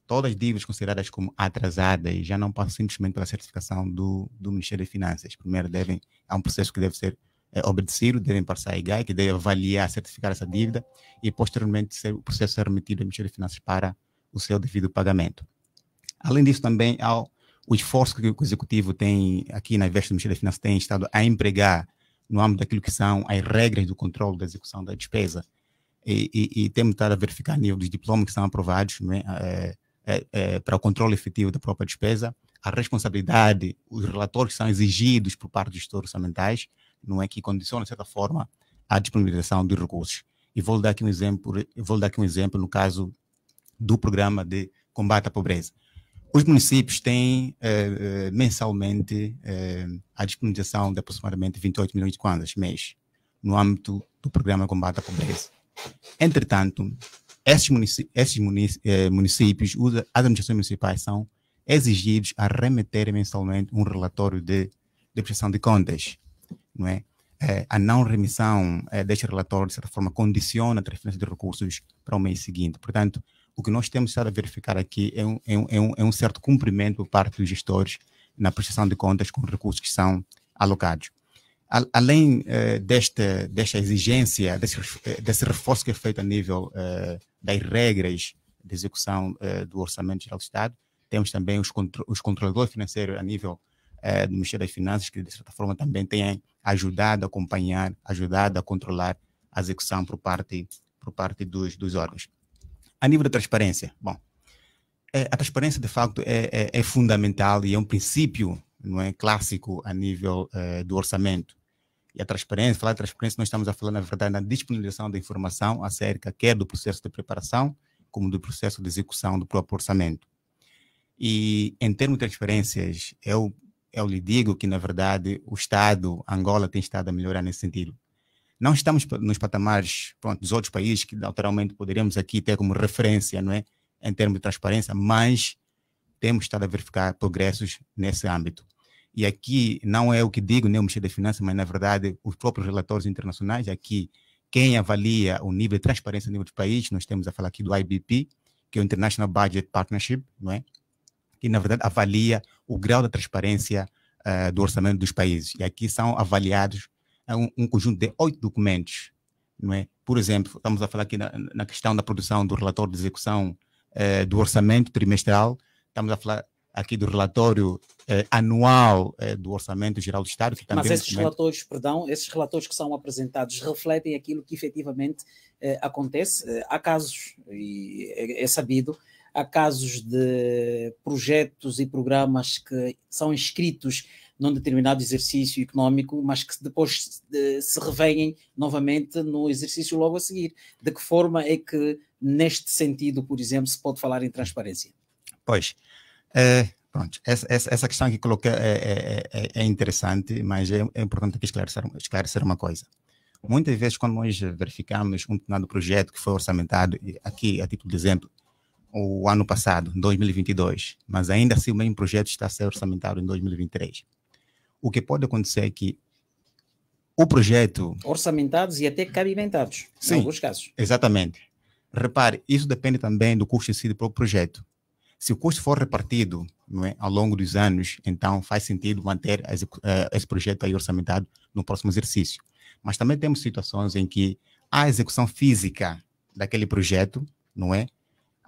todas as dívidas consideradas como atrasadas já não passam simplesmente pela certificação do, do Ministério das Finanças. Primeiro, devem, é um processo que deve ser é, obedecido, devem passar a IGAI, que deve avaliar, certificar essa dívida e, posteriormente, ser, o processo ser é remetido ao Ministério de Finanças para o seu devido pagamento. Além disso, também há o esforço que o Executivo tem aqui na investe do Ministério das Finanças tem estado a empregar no âmbito daquilo que são as regras do controle da execução da despesa. E, e, e temos estado a verificar a nível dos diplomas que são aprovados é? é, é, é, para o controle efetivo da própria despesa, a responsabilidade, os relatórios que são exigidos por parte dos gestores orçamentais, não é que condiciona, de certa forma, a disponibilização de recursos. E vou dar aqui um exemplo, vou dar aqui um exemplo no caso do programa de combate à pobreza. Os municípios têm eh, eh mensalmente eh, a disponibilização de aproximadamente 28 milhões de kwanzas mês no âmbito do programa de combate à pobreza. Entretanto, esses, eh, municípios, municípios as administrações municipais são exigidos a remeter mensalmente um relatório de, de prestação de contas não é? é? a não remissão é, deste relatório, de certa forma, condiciona a transferência de recursos para o mês seguinte. Portanto, o que nós temos estado a verificar aqui é um, é um, é um é certo cumprimento por parte dos gestores na prestação de contas com recursos que são alocados. A, além desta, desta exigência, desse, desse reforço que é feito a nível das regras de execução do Orçamento Geral do Estado, temos também os, contro os controladores financeiros a nível do Ministério das Finanças, que de certa forma também têm ajudado a acompanhar, ajudado a controlar a execução por parte, por parte dos, dos órgãos. A nível da transparência, bom, é, a transparência de facto é, é, é, fundamental e é um princípio não é clássico a nível é, do orçamento. E a transparência, falar de transparência, nós estamos a falar, na verdade, na disponibilização da informação acerca quer do processo de preparação, como do processo de execução do próprio orçamento. E em termos de transferências, eu é eu lhe digo que, na verdade, o Estado, Angola, tem estado a melhorar nesse sentido. Não estamos nos patamares pronto, dos outros países que, naturalmente, poderíamos aqui ter como referência, não é? Em termos de transparência, mas temos estado a verificar progressos nesse âmbito. E aqui não é o que digo, nem o Ministério da Finanças, mas, na verdade, os próprios relatórios internacionais, aqui, quem avalia o nível de transparência no nível do país, nós temos a falar aqui do IBP, que é o International Budget Partnership, não é? Que, na verdade, avalia o grau da transparência uh, do orçamento dos países. E aqui são avaliados é um, um conjunto de oito documentos. Não é? Por exemplo, estamos a falar aqui na, na questão da produção do relatório de execução uh, do orçamento trimestral, estamos a falar aqui do relatório eh, anual do Orçamento Geral do Estado. Mas é esses documento... relatórios, perdão, esses relatórios que são apresentados refletem aquilo que efetivamente acontece. há casos, e é, é sabido, há casos de projetos e programas que são inscritos num determinado exercício económico, mas que depois eh, se revêm novamente no exercício logo a seguir. De que forma é que, neste sentido, por exemplo, se pode falar em transparência? Pois, é, pronto, essa, essa, questão que coloquei é, é, é, é, interessante, mas é, é, importante aqui esclarecer, esclarecer uma coisa. Muitas vezes, quando nós verificamos um determinado projeto que foi orçamentado, aqui a título de exemplo, o ano passado, 2022, mas ainda assim o mesmo projeto está a ser orçamentado em 2023. O que pode acontecer é que o projeto. Orçamentados e até cabimentados, Sim, em alguns casos. Exatamente. Repare, isso depende também do custo em si do próprio projeto. Se o custo for repartido não é, ao longo dos anos, então faz sentido manter esse, eh, esse projeto aí orçamentado no próximo exercício. Mas também temos situações em que a execução física daquele projeto, não é,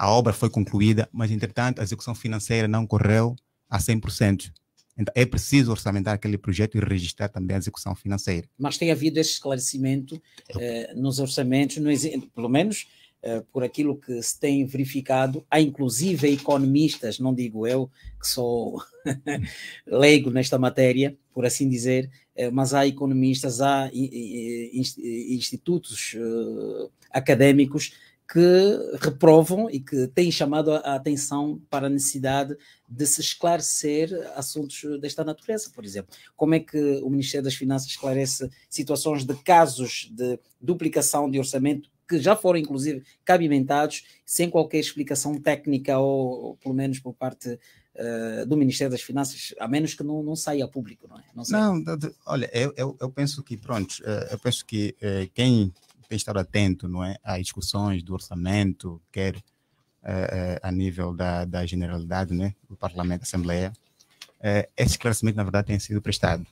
a obra foi concluída, mas, entretanto, a execução financeira não correu a 100%. Então, é preciso orçamentar aquele projeto e registrar também a execução financeira. Mas tem havido esse esclarecimento é eh, nos orçamentos, no, pelo menos eh, por aquilo que se tem verificado. Há, inclusive, economistas, não digo eu, que sou leigo nesta matéria, por assim dizer, eh, mas há economistas, há institutos eh, académicos que reprovam e que têm chamado a atenção para a necessidade de se esclarecer assuntos desta natureza, por exemplo. Como é que o Ministério das Finanças esclarece situações de casos de duplicação de orçamento que já foram, inclusive, cabimentados sem qualquer explicação técnica ou, pelo menos, por parte uh, do Ministério das Finanças, a menos que não, não saia público, não é? Não, não olha, eu, eu, eu, penso que, pronto, eh, eu penso que eh, quem tem estado atento não é, às discussões do orçamento, quer uh, a nível da, da generalidade, né, do Parlamento, da Assembleia. Uh, esse esclarecimento, na verdade, tem sido prestado.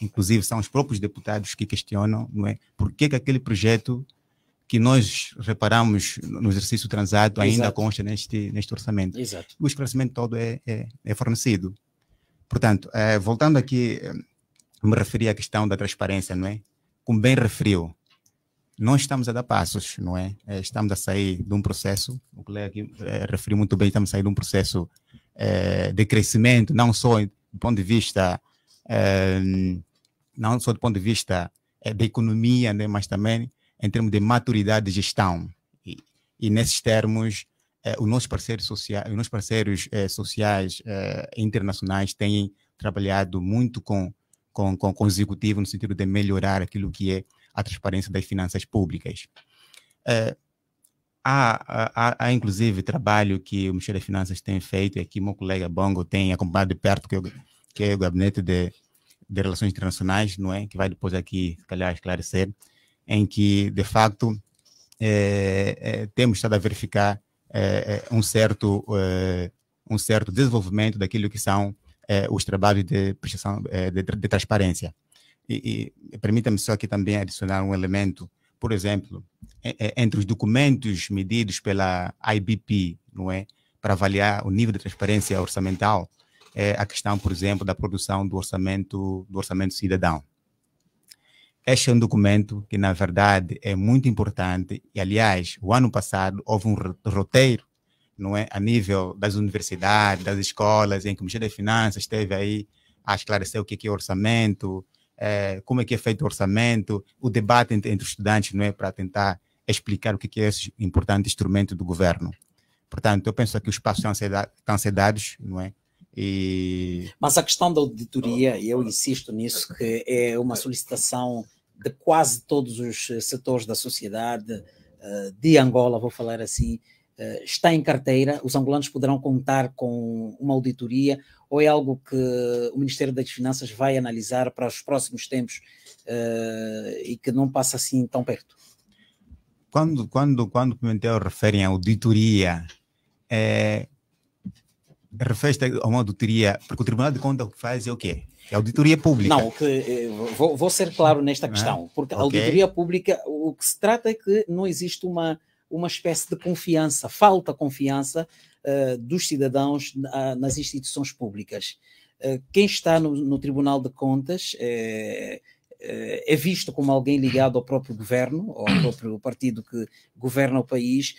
Inclusive, são os próprios deputados que questionam não é, por que, que aquele projeto que nós reparamos no exercício transato ainda Exato. consta neste, neste orçamento. Exato. O esclarecimento todo é, é, é fornecido. Portanto, voltando aqui, me referi à questão da transparência, não é? Como bem referiu, não estamos a dar passos, não é? é? Estamos a sair de um processo, o colega aqui é, referiu muito bem, estamos a sair de um processo é, de crescimento, não só do ponto de vista, é, não só do ponto de vista é, da economia, né, mas também em termos de maturidade de gestão. E, e nesses termos, é, os nossos parceiros sociais, os nossos parceiros sociais internacionais têm trabalhado muito com, com, com, com o executivo no sentido de melhorar aquilo que é a transparência das finanças públicas. Uh, há, há, há, inclusive, trabalho que o Ministério das Finanças tem feito, e aqui meu colega Bongo tem acompanhado de perto, que, eu, é que é o Gabinete de, de Relações Internacionais, não é? que vai depois aqui, se calhar, esclarecer, em que, de facto, é, é, temos estado a verificar é, é um, certo, um certo desenvolvimento daquilo que são os trabalhos de prestação de, de transparência e, e permita-me só aqui também adicionar um elemento, por exemplo, é, é, entre os documentos medidos pela IBP, não é, para avaliar o nível de transparência orçamental, é a questão, por exemplo, da produção do orçamento do orçamento cidadão. Este é um documento que, na verdade, é muito importante e, aliás, o ano passado houve um roteiro, não é, a nível das universidades, das escolas, em que o Ministério das Finanças esteve aí a esclarecer o que é, é orçamento, é, como é que é feito o orçamento, o debate entre, entre estudantes, não é, para tentar explicar o que é, é esse importante instrumento do governo. Portanto, eu penso que os passos estão a ser, dados, não é? E... Mas a questão da auditoria, eu insisto nisso, que é uma solicitação de quase todos os setores da sociedade eh, de Angola, vou falar assim, eh, está em carteira, os angolanos poderão contar com uma auditoria ou é algo que o Ministério das Finanças vai analisar para os próximos tempos eh, e que não passa assim tão perto? Quando, quando, quando o Pimentel refere a auditoria, é, refere-se a uma auditoria, porque o Tribunal de Contas o que faz é o quê? É auditoria pública. Não, que, eh, vou, vou, ser claro nesta é? questão, porque a auditoria pública, o que se trata é que não existe uma uma espécie de confiança, falta confiança uh, dos cidadãos nas instituições públicas. Eh, quem está no, no, Tribunal de Contas é, é visto como alguém ligado ao próprio governo, ou ao próprio partido que governa o país.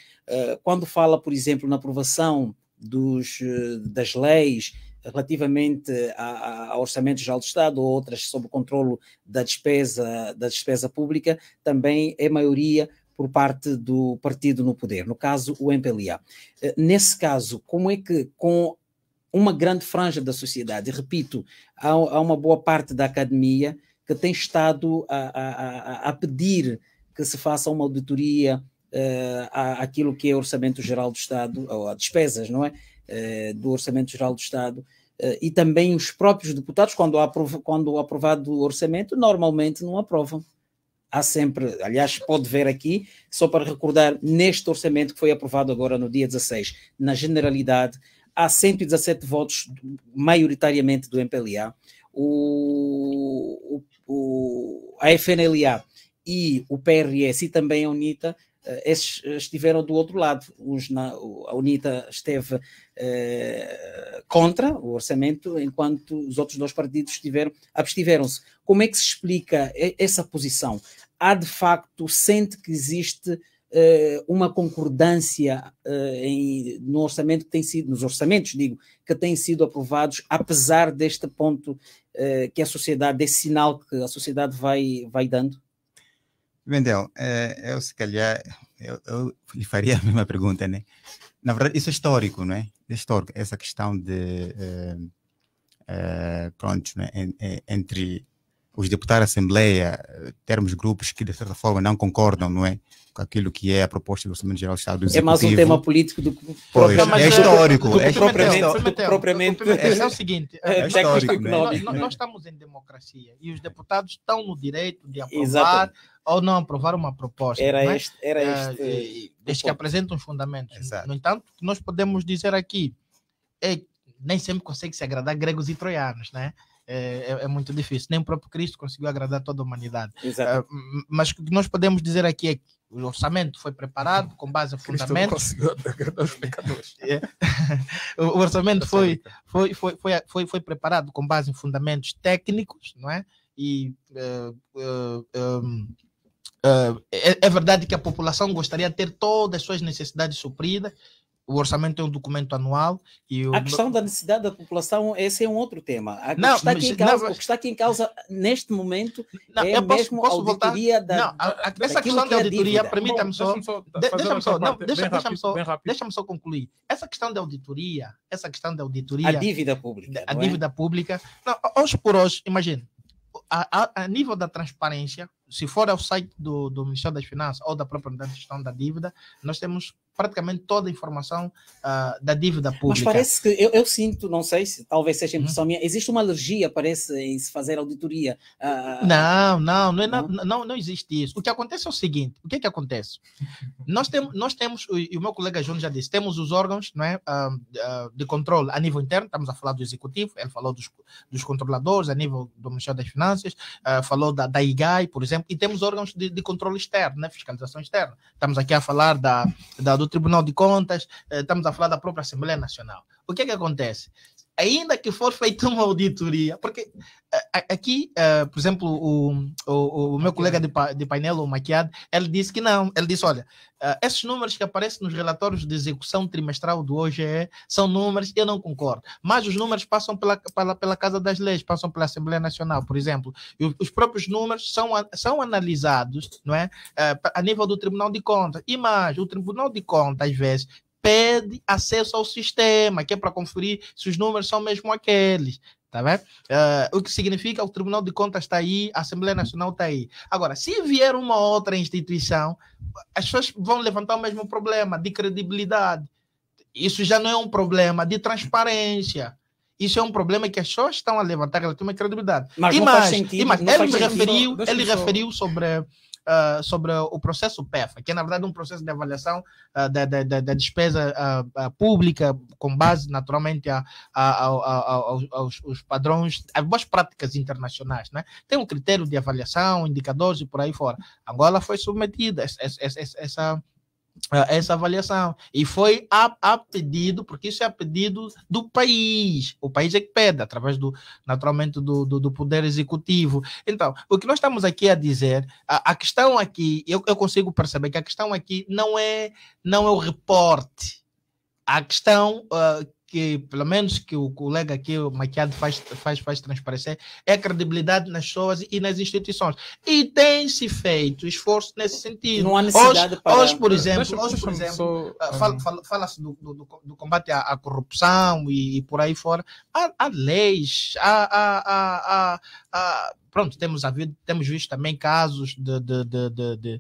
quando fala, por exemplo, na aprovação dos, das leis relativamente a, a orçamentos de do Estado ou outras sob o controle da despesa, da despesa pública, também é maioria por parte do partido no poder, no caso o MPLA. Eh, nesse caso, como é que com uma grande franja da sociedade, repito, há, há uma boa parte da academia que tem estado a, a, a pedir que se faça uma auditoria uh, àquilo que é o Orçamento Geral do Estado, ou a despesas, não é? Uh, do Orçamento Geral do Estado, Uh, e também os próprios deputados, quando, aprov quando aprovado o orçamento, normalmente não aprovam há sempre, aliás, pode ver aqui, só para recordar, neste orçamento que foi aprovado agora no dia 16, na generalidade, há 117 votos, maioritariamente do MPLA. O, o, o, a FNLA e o PRS e também a UNITA eh, esses eh, estiveram do outro lado. na, a UNITA esteve eh, contra o orçamento, enquanto os outros dois partidos estiveram, abstiveram-se. Como é que se explica essa posição? Há de facto, sente que existe uma concordância em, no orçamento que tem sido, nos orçamentos, digo, que têm sido aprovados, apesar deste ponto que a sociedade, desse sinal que a sociedade vai, vai dando? Mendel, é, eh, eu se calhar eu, eu, lhe faria a mesma pergunta, né? Na verdade, isso é histórico, não é? é histórico, essa questão de. Uh, pronto, né? entre os deputados da Assembleia eh, termos grupos que, de certa forma, não concordam, não é? Com aquilo que é a proposta do Orçamento Geral do Estado do É mais um tema político do que pois, é histórico. Do, do, do, é propriamente. propriamente é, é o seguinte: é, é histórico, né? né? nós, nós, estamos em democracia e os deputados estão no direito de aprovar Exatamente. ou não aprovar uma proposta. Era mas, né? este. Era é, este, é, desde que apresentam os fundamentos. Exato. No entanto, o que nós podemos dizer aqui é que nem sempre consegue se agradar gregos e troianos, né? é, é, é, muito difícil. Nem o próprio Cristo conseguiu agradar toda a humanidade. Exato. É, mas o que nós podemos dizer aqui é que o orçamento foi preparado com base em fundamentos. É. o orçamento é foi, foi, foi, foi, foi, foi preparado com base em fundamentos técnicos, não é? E uh, uh, um, é, é verdade que a população gostaria de ter todas as suas necessidades supridas, o orçamento é um documento anual e o... a questão da necessidade da população esse é um outro tema a não, está aqui em causa, não, o que está aqui em causa neste momento não, é eu posso, mesmo posso auditoria voltar? da não a, a, essa questão da é auditoria permita-me só deixa-me só não deixa, deixa-me só deixa-me só concluir essa questão da auditoria essa questão da auditoria a dívida pública a é? dívida é? pública não, hoje por hoje imagine a, a, a, nível da transparência, se for ao site do, do Ministério das Finanças ou da própria gestão da dívida, nós temos praticamente toda a informação uh, da dívida pública. Mas parece que eu, eu, sinto, não sei se talvez seja uhum. impressão uhum. minha, existe uma alergia, parece, em se fazer auditoria. Uh... Não, não, não, é, não, não, não existe isso. O que acontece é o seguinte: o que é que acontece? nós, tem, nós temos, e o meu colega Júnior já disse, temos os órgãos não é, uh, de controle a nível interno, estamos a falar do executivo, ele falou dos, dos controladores a nível do Ministério das Finanças, falou da, da IGAI, por exemplo, e temos órgãos de, de controle externo, né, fiscalização externa. Estamos aqui a falar da, da do Tribunal de Contas, eh, estamos a falar da própria Assembleia Nacional. O que é que acontece? ainda que for feita uma auditoria, porque eh, aqui, eh, por exemplo, o, o, o meu colega de, de painel, o Maquiado, ele disse que não, ele disse, olha, eh, esses números que aparecem nos relatórios de execução trimestral do OGE é, são números, eu não concordo, mas os números passam pela, pela, pela Casa das Leis, passam pela Assembleia Nacional, por exemplo, e os próprios números são, são analisados, não é, a nível do Tribunal de Contas, e mais, o Tribunal de Contas, às vezes, pede acesso ao sistema, que é para conferir se os números são mesmo aqueles. Tá bem? Uh, eh, o que significa que o Tribunal de Contas está aí, a Assembleia Nacional está aí. Agora, se vier uma outra instituição, as pessoas vão levantar o mesmo problema de credibilidade. Isso já não é um problema de transparência. Isso é um problema que as pessoas estão a levantar que relativamente uma credibilidade. Mas e mais, sentido, e mais ele, referiu, ele referiu sobre uh, sobre o processo PEFA, que é, na verdade, um processo de avaliação uh, da, da, da, despesa uh, pública, com base, naturalmente, a, a, a, aos, aos, aos, padrões, às boas práticas internacionais. Né? Tem um critério de avaliação, indicadores e por aí fora. Angola foi submetida essa, essa, essa ah, essa avaliação. E foi a, a, pedido, porque isso é a pedido do país. O país é que pede, através do, naturalmente, do, do, do poder executivo. Então, o que nós estamos aqui a dizer, a, a questão aqui, eu, eu, consigo perceber que a questão aqui não é, não é o reporte. A questão uh, que, pelo menos que o colega aqui, o Maquiado, faz, faz, faz transparecer, é a credibilidade nas pessoas e nas instituições. E tem-se feito esforço nesse sentido. Não há necessidade hoje, para... Hoje, por exemplo, deixa, hoje, por exemplo só... Ah, fala, fala, fala-se do, do, do combate à, à corrupção e, e, por aí fora. Há, há leis, há, há, há pronto, temos, havido, temos visto também casos de, de, de,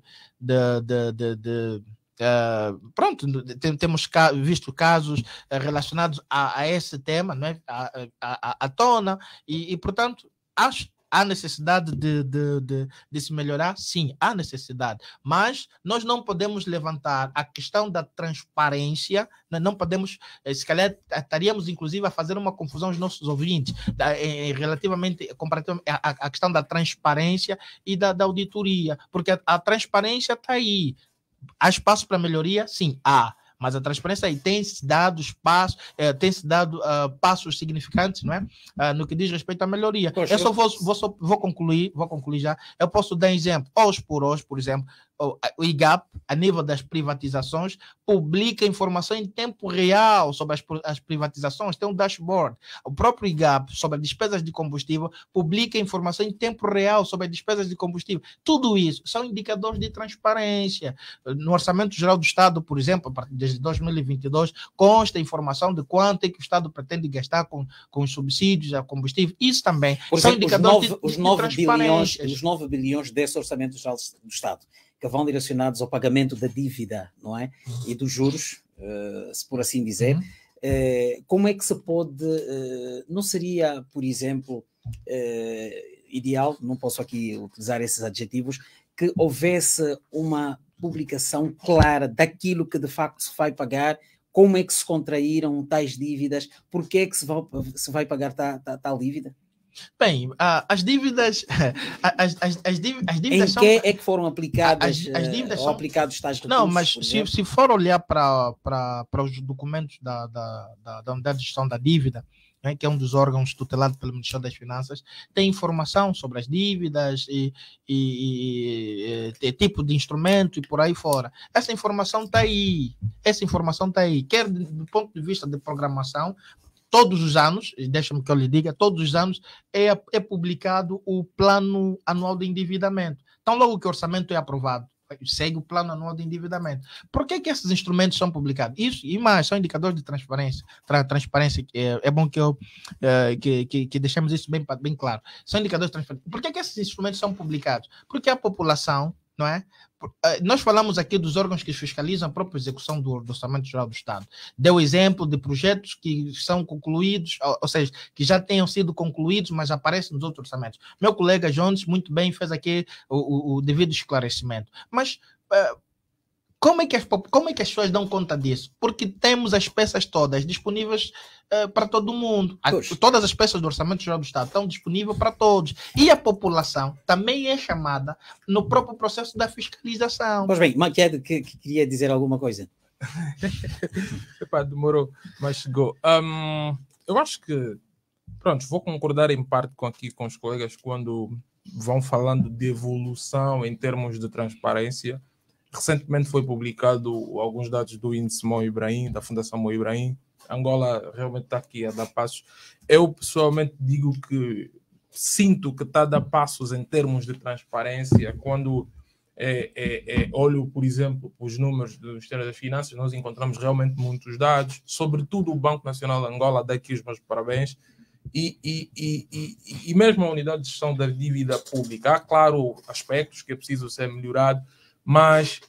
de Uh, pronto, tem, temos ca visto casos ah, relacionados a, a, esse tema, não é? a, a, a tona, e, e portanto, acho Há necessidade de, de, de, de, se melhorar? Sim, há necessidade. Mas nós não podemos levantar a questão da transparência, né? não podemos, eh, se calhar estaríamos inclusive a fazer uma confusão aos nossos ouvintes, eh, eh, relativamente, comparativamente à, questão da transparência e da, da auditoria, porque a, a transparência está aí, Há espaço para melhoria? Sim, há. Mas a transparência aí tem se dado espaço, é, tem se dado uh, passos significantes, não é? Uh, no que diz respeito à melhoria. Poxa, eu só vou, vou, só vou, concluir, vou concluir já. Eu posso dar exemplo. Hoje por hoje, por exemplo, o IGAP, a nível das privatizações, publica informação em tempo real sobre as, as privatizações, tem um dashboard. O próprio IGAP, sobre as despesas de combustível, publica informação em tempo real sobre as despesas de combustível. Tudo isso são indicadores de transparência. No Orçamento Geral do Estado, por exemplo, desde 2022, consta informação de quanto é que o Estado pretende gastar com, com os subsídios a combustível. Isso também por são indicadores os 9, de, os 9 bilhões, os 9 bilhões desse Orçamento Geral do Estado que vão direcionados ao pagamento da dívida, não é? E dos juros, uh, se por assim dizer. Uhum. Uh, como é que se pode. Uh, não seria, por exemplo, ideal, não posso aqui utilizar esses adjetivos, que houvesse uma publicação clara daquilo que de facto se vai pagar, como é que se contraíram tais dívidas, porque é que se vai, se vai pagar tal, tal, tal dívida? Bem, uh, as dívidas. As, as, as dívidas, as dívidas em são, que é que foram aplicadas? As, as dívidas eh, são, aplicados tais recursos? Não, mas se, se for olhar para, para, para os documentos da, da, da, da unidade de gestão da dívida, né, que é um dos órgãos tutelado pelo Ministério das Finanças, tem informação sobre as dívidas e, e, e, e tipo de instrumento e por aí fora. Essa informação está aí, essa informação está aí, quer do ponto de vista de programação, todos os anos, deixa-me que eu lhe diga, todos os anos é, é publicado o plano anual de endividamento. Então, logo que o orçamento é aprovado, segue o plano anual de endividamento. Por que, é que esses instrumentos são publicados? Isso e mais, são indicadores de transparência. Tra transparência, é, é, bom que, eu, é, que, que, que, deixemos isso bem, bem claro. São indicadores de transparência. Por que, é que esses instrumentos são publicados? Porque a população não é? Eh, nós falamos aqui dos órgãos que fiscalizam a própria execução do, Orçamento Geral do Estado. Deu exemplo de projetos que são concluídos, ou, ou seja, que já tenham sido concluídos, mas aparecem nos outros orçamentos. Meu colega Jones muito bem fez aqui o, o, o devido esclarecimento. Mas uh, como é, que as, como é que as pessoas dão conta disso? Porque temos as peças todas disponíveis uh, para todo mundo. A, todas as peças do Orçamento Geral do Estado estão disponíveis para todos. E a população também é chamada no próprio processo da fiscalização. Pois bem, Maquiado que, que queria dizer alguma coisa. Epá, demorou, mas chegou. Um, eu acho que, pronto, vou concordar em parte com aqui com os colegas quando vão falando de evolução em termos de transparência Recentemente foi publicado alguns dados do índice Mo Ibrahim, da Fundação Mo Ibrahim. Angola realmente está aqui a dar passos. Eu pessoalmente digo que sinto que está a dar passos em termos de transparência. Quando é, é, é, olho, por exemplo, os números do Ministério das Finanças, nós encontramos realmente muitos dados. Sobretudo o Banco Nacional de Angola, daqui os meus parabéns. E, e, e, e, mesmo a unidade de gestão da dívida pública. Há, claro, aspectos que é preciso ser melhorado mas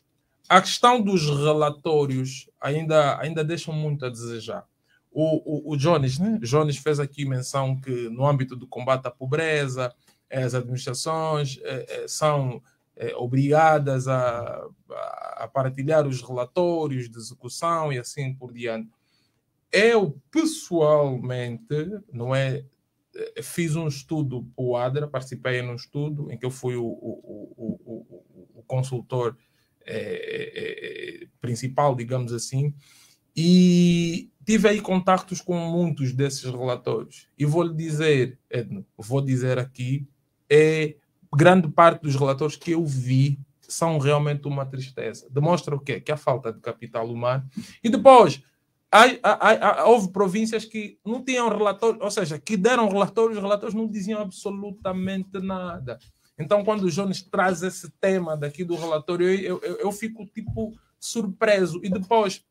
a questão dos relatórios ainda, ainda deixa muito a desejar. O, o, o Jones, né? Jones fez aqui menção que no âmbito do combate à pobreza, eh, as administrações eh, eh, são obrigadas a, a partilhar os relatórios de execução e assim por diante. Eu, pessoalmente, não é fiz um estudo para o ADRA, participei num estudo em que eu fui o, o, o, o consultor é, é, principal, digamos assim, e tive aí contactos com muitos desses relatores. E vou lhe dizer, Edno, vou dizer aqui, é grande parte dos relatores que eu vi são realmente uma tristeza. Demonstra o quê? Que a falta de capital humano. E depois, há, há, há, houve províncias que não tinham relatórios, ou seja, que deram relatórios, os relatórios não diziam absolutamente nada. Então, quando o Jones traz esse tema daqui do relatório, eu, eu, eu fico tipo surpreso. E depois,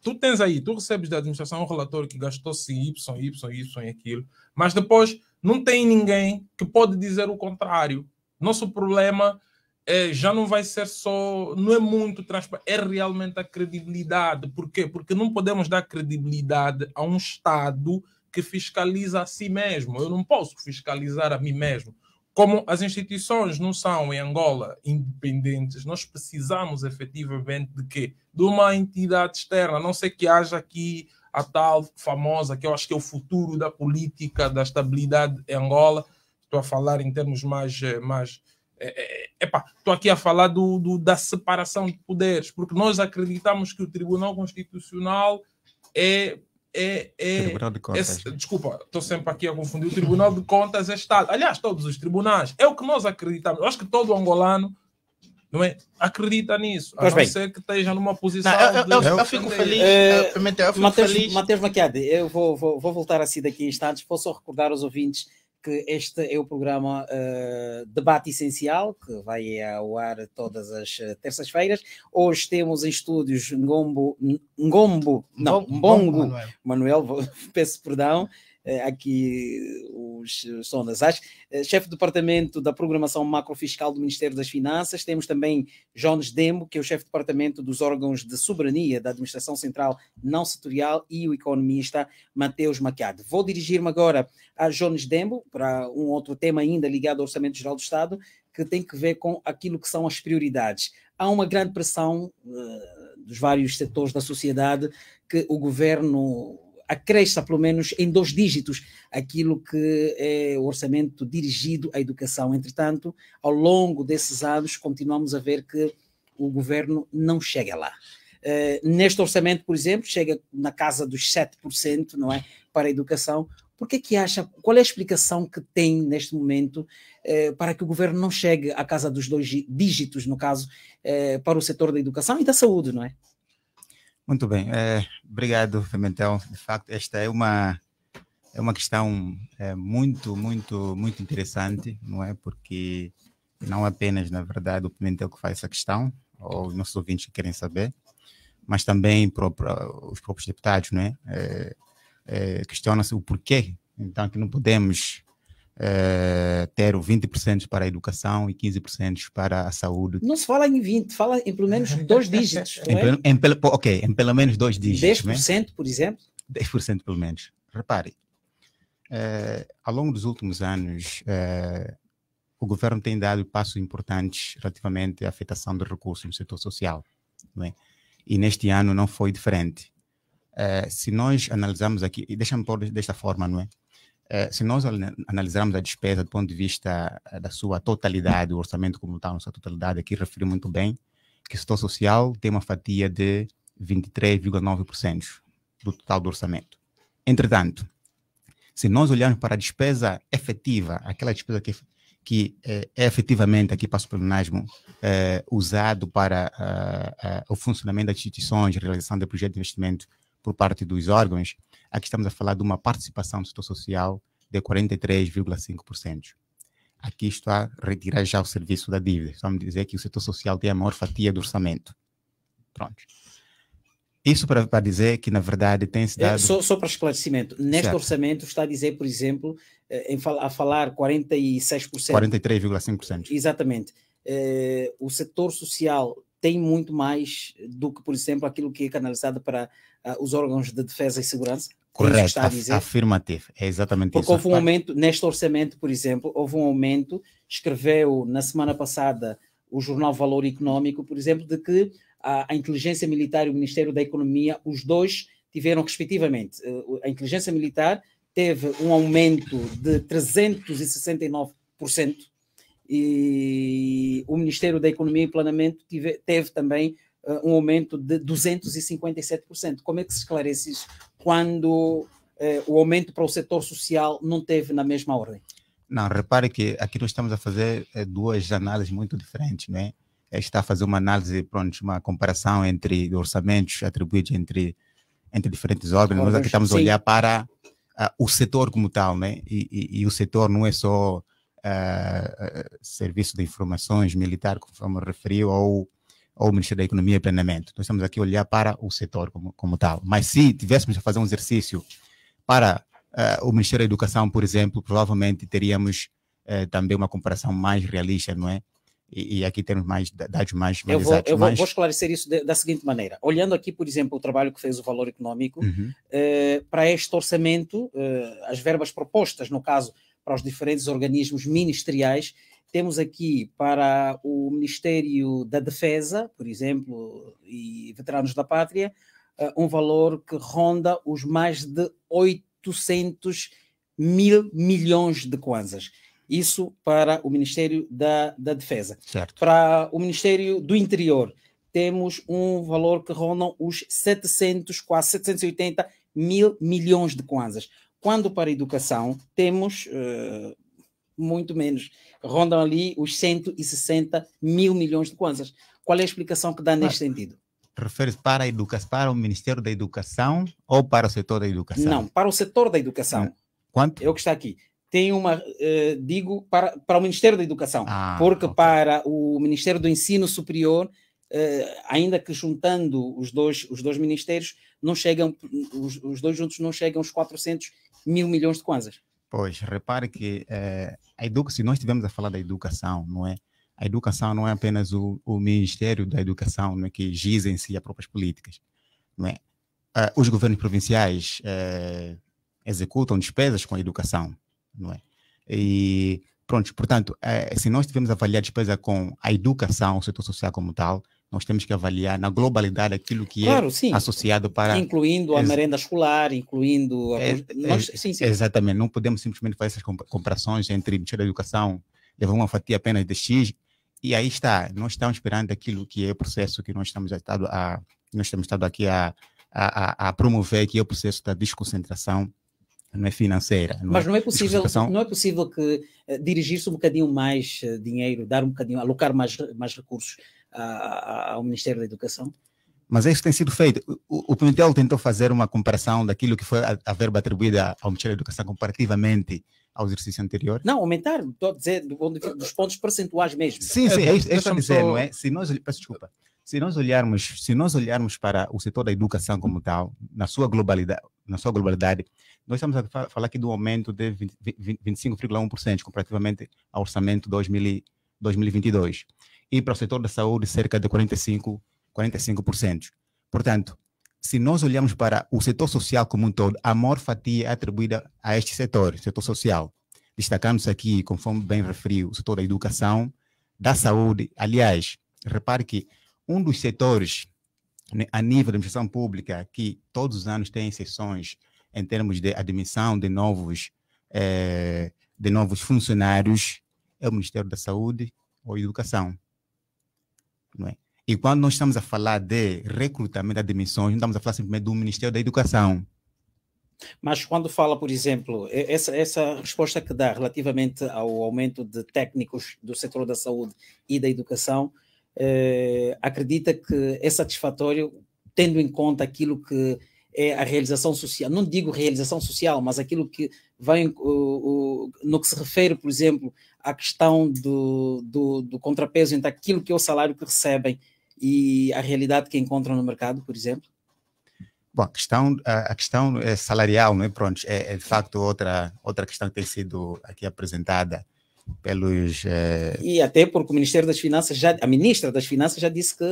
tu tens aí, tu recebes da administração um relatório que gastou-se Y, Y, Y e aquilo, mas depois não tem ninguém que pode dizer o contrário. Nosso problema é, já não vai ser só, não é muito transparente, é realmente a credibilidade. Por quê? Porque não podemos dar credibilidade a um Estado que fiscaliza a si mesmo. Eu não posso fiscalizar a mim mesmo como as instituições não são em Angola independentes, nós precisamos efetivamente de quê? De uma entidade externa, a não sei que haja aqui a tal famosa, que eu acho que é o futuro da política, da estabilidade em Angola. Estou a falar em termos mais. Eh, mais é, é, epa, estou aqui a falar do, do, da separação de poderes, porque nós acreditamos que o Tribunal Constitucional é é. é Tribunal de Contas. É, desculpa, estou sempre aqui a confundir. O Tribunal de Contas é Estado. Aliás, todos os tribunais. É o que nós acreditamos. Eu acho que todo angolano não é? Acredita nisso. Pois a não bem. ser que esteja numa posição. Não, eu, eu, eu, eu, fico feliz. Uh, Mateus, feliz. Mateus Maquiade, eu vou, vou, vou voltar a si daqui a instantes. posso só recordar aos ouvintes que este é o programa uh, Debate Essencial, que vai ao ar todas as eh, terças-feiras. Hoje temos em estúdios Ngombo, Ngombo não, Mbongo, Manuel. Manuel, peço perdão, eh, aqui os Sonas acho eh, chefe do departamento da programação macrofiscal do Ministério das Finanças. Temos também Jones Dembo, que é o chefe do departamento dos órgãos de soberania da Administração Central não setorial e o economista Mateus Maquiado. Vou dirigir-me agora a Jones Dembo para um outro tema ainda ligado ao Orçamento Geral do Estado, que tem que ver com aquilo que são as prioridades. Há uma grande pressão uh, dos vários setores da sociedade que o governo acresça pelo menos em dois dígitos aquilo que é o orçamento dirigido à educação. Entretanto, ao longo desses anos, continuamos a ver que o governo não chega lá. Uh, neste orçamento, por exemplo, chega na casa dos 7%, não é, para a educação. Por que, é que acha, qual é a explicação que tem neste momento eh, para que o governo não chegue à casa dos dois dígitos, no caso, eh, para o setor da educação e da saúde, não é? Muito bem, é, obrigado, Pimentel. De facto, esta é uma é uma questão é, muito, muito, muito interessante, não é? Porque não apenas, na verdade, o Pimentel que faz essa questão, ou os nossos ouvintes que querem saber, mas também os próprios deputados, não é? é, é Questiona-se o porquê, então, que não podemos uh, ter 20% para a educação e 15% para a saúde. Não se fala em 20, fala em pelo menos dois dígitos. em, é? em, ok, em pelo menos dois dígitos. 10%, né? por exemplo? 10% pelo menos. Repare, eh, ao longo dos últimos anos, eh, o governo tem dado passos importantes relativamente à afetação de recursos no setor social. É? E neste ano não foi diferente. se nós analisarmos aqui, e deixa-me pôr desta forma, não é? Eh, se nós analisarmos a despesa do ponto de vista eh, da sua totalidade, o orçamento como está, sua totalidade, aqui referi muito bem, que o setor social tem uma fatia de 23,9% do total do orçamento. Entretanto, se nós olharmos para a despesa efetiva, aquela despesa que, que é, é efetivamente, aqui passo pelo nasmo, é, usado para o funcionamento das instituições, realização de projetos de investimento por parte dos órgãos, Aqui estamos a falar de uma participação do setor social de 43,5%. Aqui está a retirar já o serviço da dívida. Estamos a dizer que o setor social tem a maior fatia do orçamento. Pronto. Isso para, para, dizer que, na verdade, tem-se é, dado... É, só, só, para esclarecimento, neste certo. orçamento está a dizer, por exemplo, eh, em, a falar 46%. 43,5%. Exatamente. É, o setor social tem muito mais do que, por exemplo, aquilo que é canalizado para uh, os órgãos de defesa e segurança. É Correto, afirmativo, é exatamente Porque isso. Porque houve um aumento, neste orçamento, por exemplo, houve um aumento, escreveu na semana passada o jornal Valor Económico, por exemplo, de que a, a inteligência militar e o Ministério da Economia, os dois tiveram respectivamente, eh, a inteligência militar teve um aumento de 369%, e o Ministério da Economia e Planeamento tive, teve também uh, um aumento de 257%. Como é que se esclarece isso quando uh, o aumento para o setor social não teve na mesma ordem? Não, repare que aqui nós estamos a fazer eh, duas análises muito diferentes, não né? é? Está a fazer uma análise, pronto, uma comparação entre orçamentos atribuídos entre, entre diferentes órgãos. Nós aqui estamos a olhar para uh, o setor como tal, né? E, e, e o setor não é só uh, Serviço de Informações Militar, como referiu, ou ou o Ministério da Economia e Planeamento. Nós estamos aqui a olhar para o setor como, como tal. Mas se tivéssemos a fazer um exercício para uh, o Ministério da Educação, por exemplo, provavelmente teríamos uh, também uma comparação mais realista, não é? E, e aqui temos mais dados mais eu vou, eu mais... vou esclarecer isso de, da seguinte maneira. Olhando aqui, por exemplo, o trabalho que fez o Valor Econômico, uhum. Eh, para este orçamento, eh, as verbas propostas, no caso, para os diferentes organismos ministeriais. Temos aqui para o Ministério da Defesa, por exemplo, e Veteranos da Pátria, eh, um valor que ronda os mais de 800 mil milhões de kwanzas. Isso para o Ministério da, da Defesa. Certo. Para o Ministério do Interior, temos um valor que ronda os 700, quase 780 mil milhões de kwanzas. Quando para a educação, temos uh, muito menos, rondam ali os 160 mil milhões de kwanzas. Qual é a explicação que dá Mas, neste sentido? Refere-se para, a educação para o Ministério da Educação ou para o setor da educação? Não, para o setor da educação. Quanto? É o que está aqui tem uma, eh, digo, para, para o Ministério da Educação, ah, porque okay. para o Ministério do Ensino Superior Uh, ainda que juntando os dois, os dois ministérios, não chegam, os, os, dois juntos não chegam aos 400 mil milhões de kwanzas. Pois, repare que eh, a educação, se nós estivermos a falar da educação, não é? A educação não é apenas o, o Ministério da Educação não é, que gizem em si as próprias políticas, não é? Eh, os governos provinciais executam despesas com a educação, não é? E, pronto, portanto, se nós estivermos a avaliar despesa com a educação, o setor social como tal, nós temos que avaliar na globalidade aquilo que é claro, é sim. associado para. Incluindo a merenda escolar, incluindo. A... É, é, nós, sim, sim. Exatamente, não podemos simplesmente fazer essas comparações entre Ministério da Educação, levar uma fatia apenas de X, e aí está, nós estamos esperando aquilo que é o processo que nós estamos estado a, nós estamos estado aqui a, a, a, promover, que é o processo da desconcentração não é financeira. Não é Mas não é possível, não é possível que uh, dirigir-se um bocadinho mais uh, dinheiro, dar um bocadinho, alocar mais, mais recursos ao Ministério da Educação? Mas isso tem sido feito. O, o Pimentel tentou fazer uma comparação daquilo que foi a, a verba atribuída ao Ministério da Educação comparativamente ao exercício anterior? Não, aumentar, estou a dizer, dos pontos percentuais mesmo. Sim, sim, é isso é que estou a dizer, só... não é? Se nós, peço desculpa, se nós, olharmos, se nós olharmos para o setor da educação como tal, na sua globalidade, na sua globalidade nós estamos a falar aqui de um aumento de 25,1% comparativamente ao orçamento 2000, 2022 e para o setor da saúde cerca de 45%. 45%. Portanto, se nós olharmos para o setor social como um todo, a maior fatia é atribuída a este setor, setor social. Destacamos aqui, conforme bem referiu, o setor da educação, da saúde. Aliás, repare que um dos setores né, a nível da administração pública que todos os anos tem sessões em termos de admissão de novos eh, de novos funcionários é o Ministério da Saúde ou Educação. Não é? E quando nós estamos a falar de recrutamento de admissões, não estamos a falar simplesmente do Ministério da Educação. Mas quando fala, por exemplo, essa, essa resposta que dá relativamente ao aumento de técnicos do setor da saúde e da educação, eh, acredita que é satisfatório, tendo em conta aquilo que é a realização social. Não digo realização social, mas aquilo que vem o, o, no que se refere, por exemplo, à questão do, do, do, contrapeso entre aquilo que é o salário que recebem e a realidade que encontram no mercado, por exemplo? Bom, a questão, a questão é salarial, não é? Pronto, é, é, de facto outra, outra questão que tem sido aqui apresentada pelos. É... E até porque o Ministério das Finanças já, a ministra das Finanças já disse que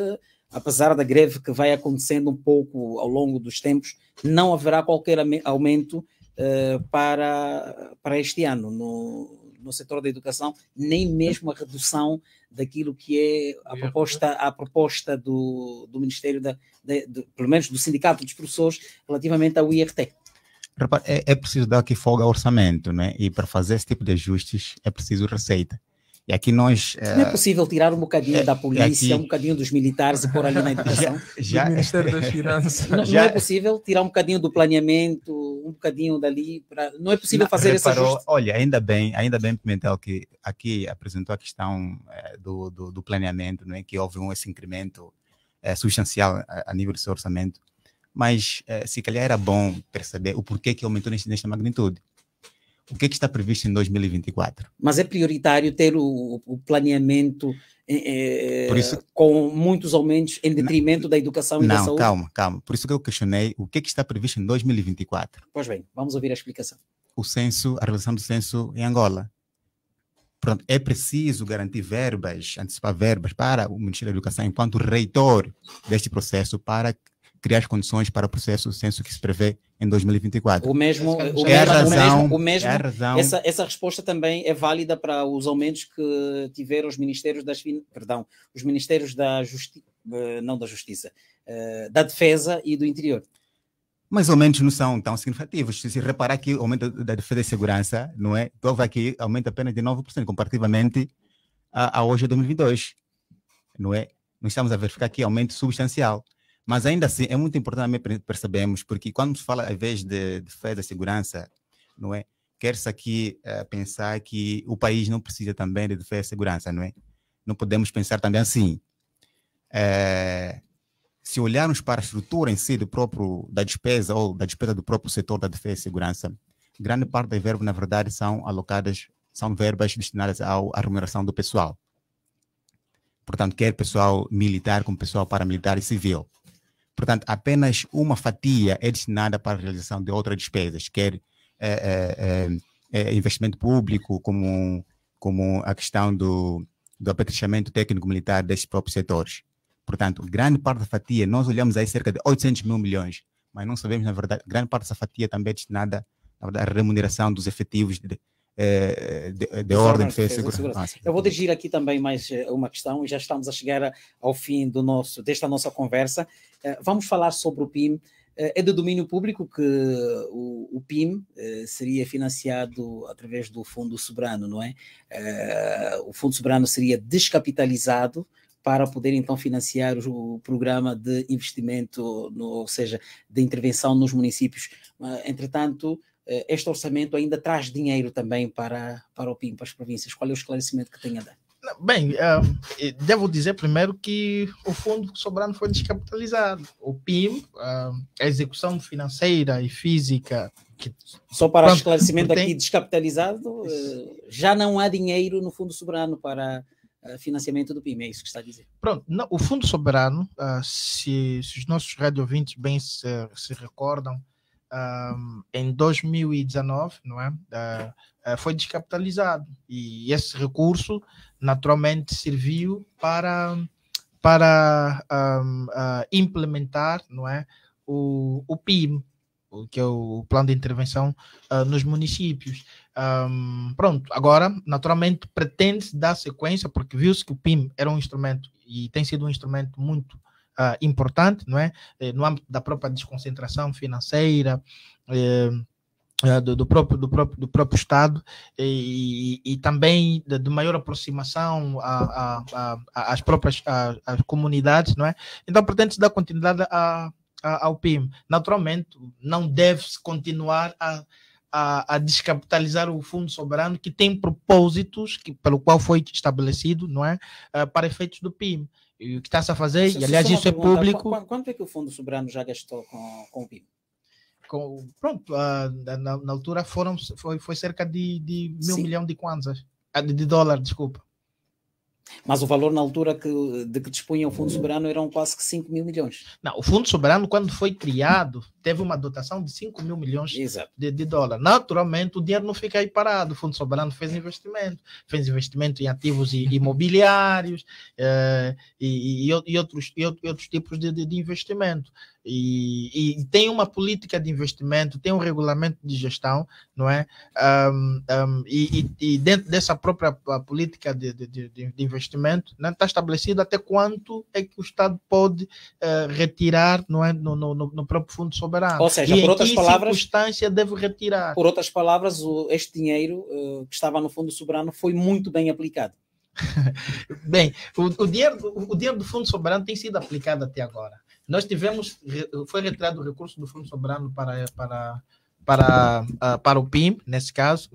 apesar da greve que vai acontecendo um pouco ao longo dos tempos, não haverá qualquer aumento uh, para, para este ano no, no setor da educação, nem mesmo a redução daquilo que é a né? proposta, a proposta do, do Ministério, da, de, de, pelo menos do Sindicato dos Professores, relativamente ao IRT. É, é preciso dar aqui folga ao orçamento, né? e para fazer esse tipo de ajustes é preciso receita. E aqui nós. Não é eh, possível tirar um bocadinho é, da polícia, aqui... um bocadinho dos militares e pôr ali na educação? Já, já... Ministério das Finanças. Não, já... não, é possível tirar um bocadinho do planeamento, um bocadinho dali. Pra... Não é possível não, fazer reparou, Olha, ainda bem, ainda bem, Pimentel, que aqui apresentou a questão é, do, do, do, planeamento, não é? que houve um, esse incremento é, substancial a, a, nível do seu orçamento. Mas se calhar era bom perceber o porquê que aumentou neste, nesta magnitude o que, é que está previsto em 2024? Mas é prioritário ter o, o planeamento é, isso, com muitos aumentos em detrimento não, da educação e não, da saúde? Não, calma, calma. Por isso que eu questionei o que, é que está previsto em 2024. Pois bem, vamos ouvir a explicação. O censo, a realização do censo em Angola. Pronto, é preciso garantir verbas, antecipar verbas para o Ministério da Educação enquanto reitor deste processo para criar as condições para o processo do censo que se prevê em 2024. O é mesmo, o é mesmo, a razão, o mesmo, é a razão. Essa, essa resposta também é válida para os aumentos que tiveram os ministérios das perdão, os ministérios da justiça, eh, não da justiça, eh, da defesa e do interior. Mas aumentos não são tão significativos. Se, se reparar que o aumento da defesa e segurança, não é? Então, houve aqui aumento apenas de 9%, comparativamente a, a hoje, 2022. Não é? Nós estamos a verificar aqui aumento substancial. Mas ainda assim, é muito importante também percebemos, porque quando se fala, às vezes, de defesa e segurança, não é? Quer-se aqui uh, pensar que o país não precisa também de defesa e segurança, não é? Não podemos pensar também assim. É, se olharmos para a estrutura em si do próprio, da despesa ou da despesa do próprio setor da defesa e segurança, grande parte das verbas, na verdade, são alocadas, são verbas destinadas ao, à remuneração do pessoal. Portanto, quer pessoal militar como pessoal paramilitar e civil. Portanto, apenas uma fatia é destinada para a realização de outras despesas, quer é, é, investimento público, como, como a questão do, do apetrechamento técnico-militar desses próprios setores. Portanto, grande parte da fatia, nós olhamos aí cerca de 800 mil milhões, mas não sabemos, na verdade, grande parte dessa fatia também é destinada à remuneração dos efetivos de, de, de, de ordem de segurança. segurança. Eu vou dirigir aqui também mais uma questão, já estamos a chegar ao fim do nosso, desta nossa conversa, eh, vamos falar sobre o PIM. Eh, é de domínio público que o, PIM eh, seria financiado através do Fundo Soberano, não é? o Fundo Soberano seria descapitalizado para poder então financiar o programa de investimento, no, ou seja, de intervenção nos municípios. Entretanto, este orçamento ainda traz dinheiro também para, para o PIM, para as províncias. Qual é o esclarecimento que tem a dar? Bem, uh, devo dizer primeiro que o fundo soberano foi descapitalizado. O PIM, uh, ah, a execução financeira e física. Que, Só para pronto, esclarecimento tem... aqui, descapitalizado, uh, já não há dinheiro no fundo soberano para financiamento do PIM é isso que está a dizer. Pronto, não, o Fundo Soberano, uh, se, se, os nossos radiovintes bem se, se recordam, em 2019, não é? Uh, uh, foi descapitalizado e esse recurso naturalmente serviu para para um, uh, implementar, não é, o, o PIM, que é o plano de intervenção uh, nos municípios. Um, pronto, agora, naturalmente, pretende se dar sequência, porque viu-se que o PIM era um instrumento e tem sido um instrumento muito uh, importante, não é? Eh, no âmbito da própria desconcentração financeira. Eh, ah, do, do, próprio, do, próprio, do próprio Estado e, e, também de, de, maior aproximação a, a, a, às próprias as comunidades, não é? Então, pretende-se dar continuidade a, ao PIM. Naturalmente, não deve-se continuar a, a, a, descapitalizar o Fundo Soberano, que tem propósitos que, pelo qual foi estabelecido, não é? Ah, para efeitos do PIM. E o que está-se a fazer, se, e aliás isso é público. quanto é que o Fundo Soberano já gastou com, com o PIB? Com, pronto, ah, na, na, altura foram, foi, foi cerca de, de mil milhões de kwanzas, ah, de, de dólar, desculpa. Mas o valor na altura que, de que dispunha o Fundo Soberano eram quase que 5 mil milhões. Não, o Fundo Soberano, quando foi criado, teve uma dotação de 5 mil milhões de, de dólares. Naturalmente, o dinheiro não fica aí parado. O Fundo Soberano fez investimento, fez investimento em ativos imobiliários eh, e, e, e, outros, e outros tipos de, de, de investimento. E, e, tem uma política de investimento, tem um regulamento de gestão, não é? Um, um, e, e, dentro dessa própria ah, política de, de, de investimento, né, está estabelecido até quanto é que o Estado pode uh, retirar não é? No, no, no, próprio fundo soberano. Ou seja, e por outras palavras. circunstância deve retirar. Por outras palavras, o, este dinheiro uh, que estava no fundo soberano foi muito bem aplicado. Bem, o, o, dinheiro, o dinheiro do Fundo Soberano tem sido aplicado até agora. Nós tivemos, foi retirado o recurso do Fundo Soberano para, para, para, ah, para o PIM, nesse caso.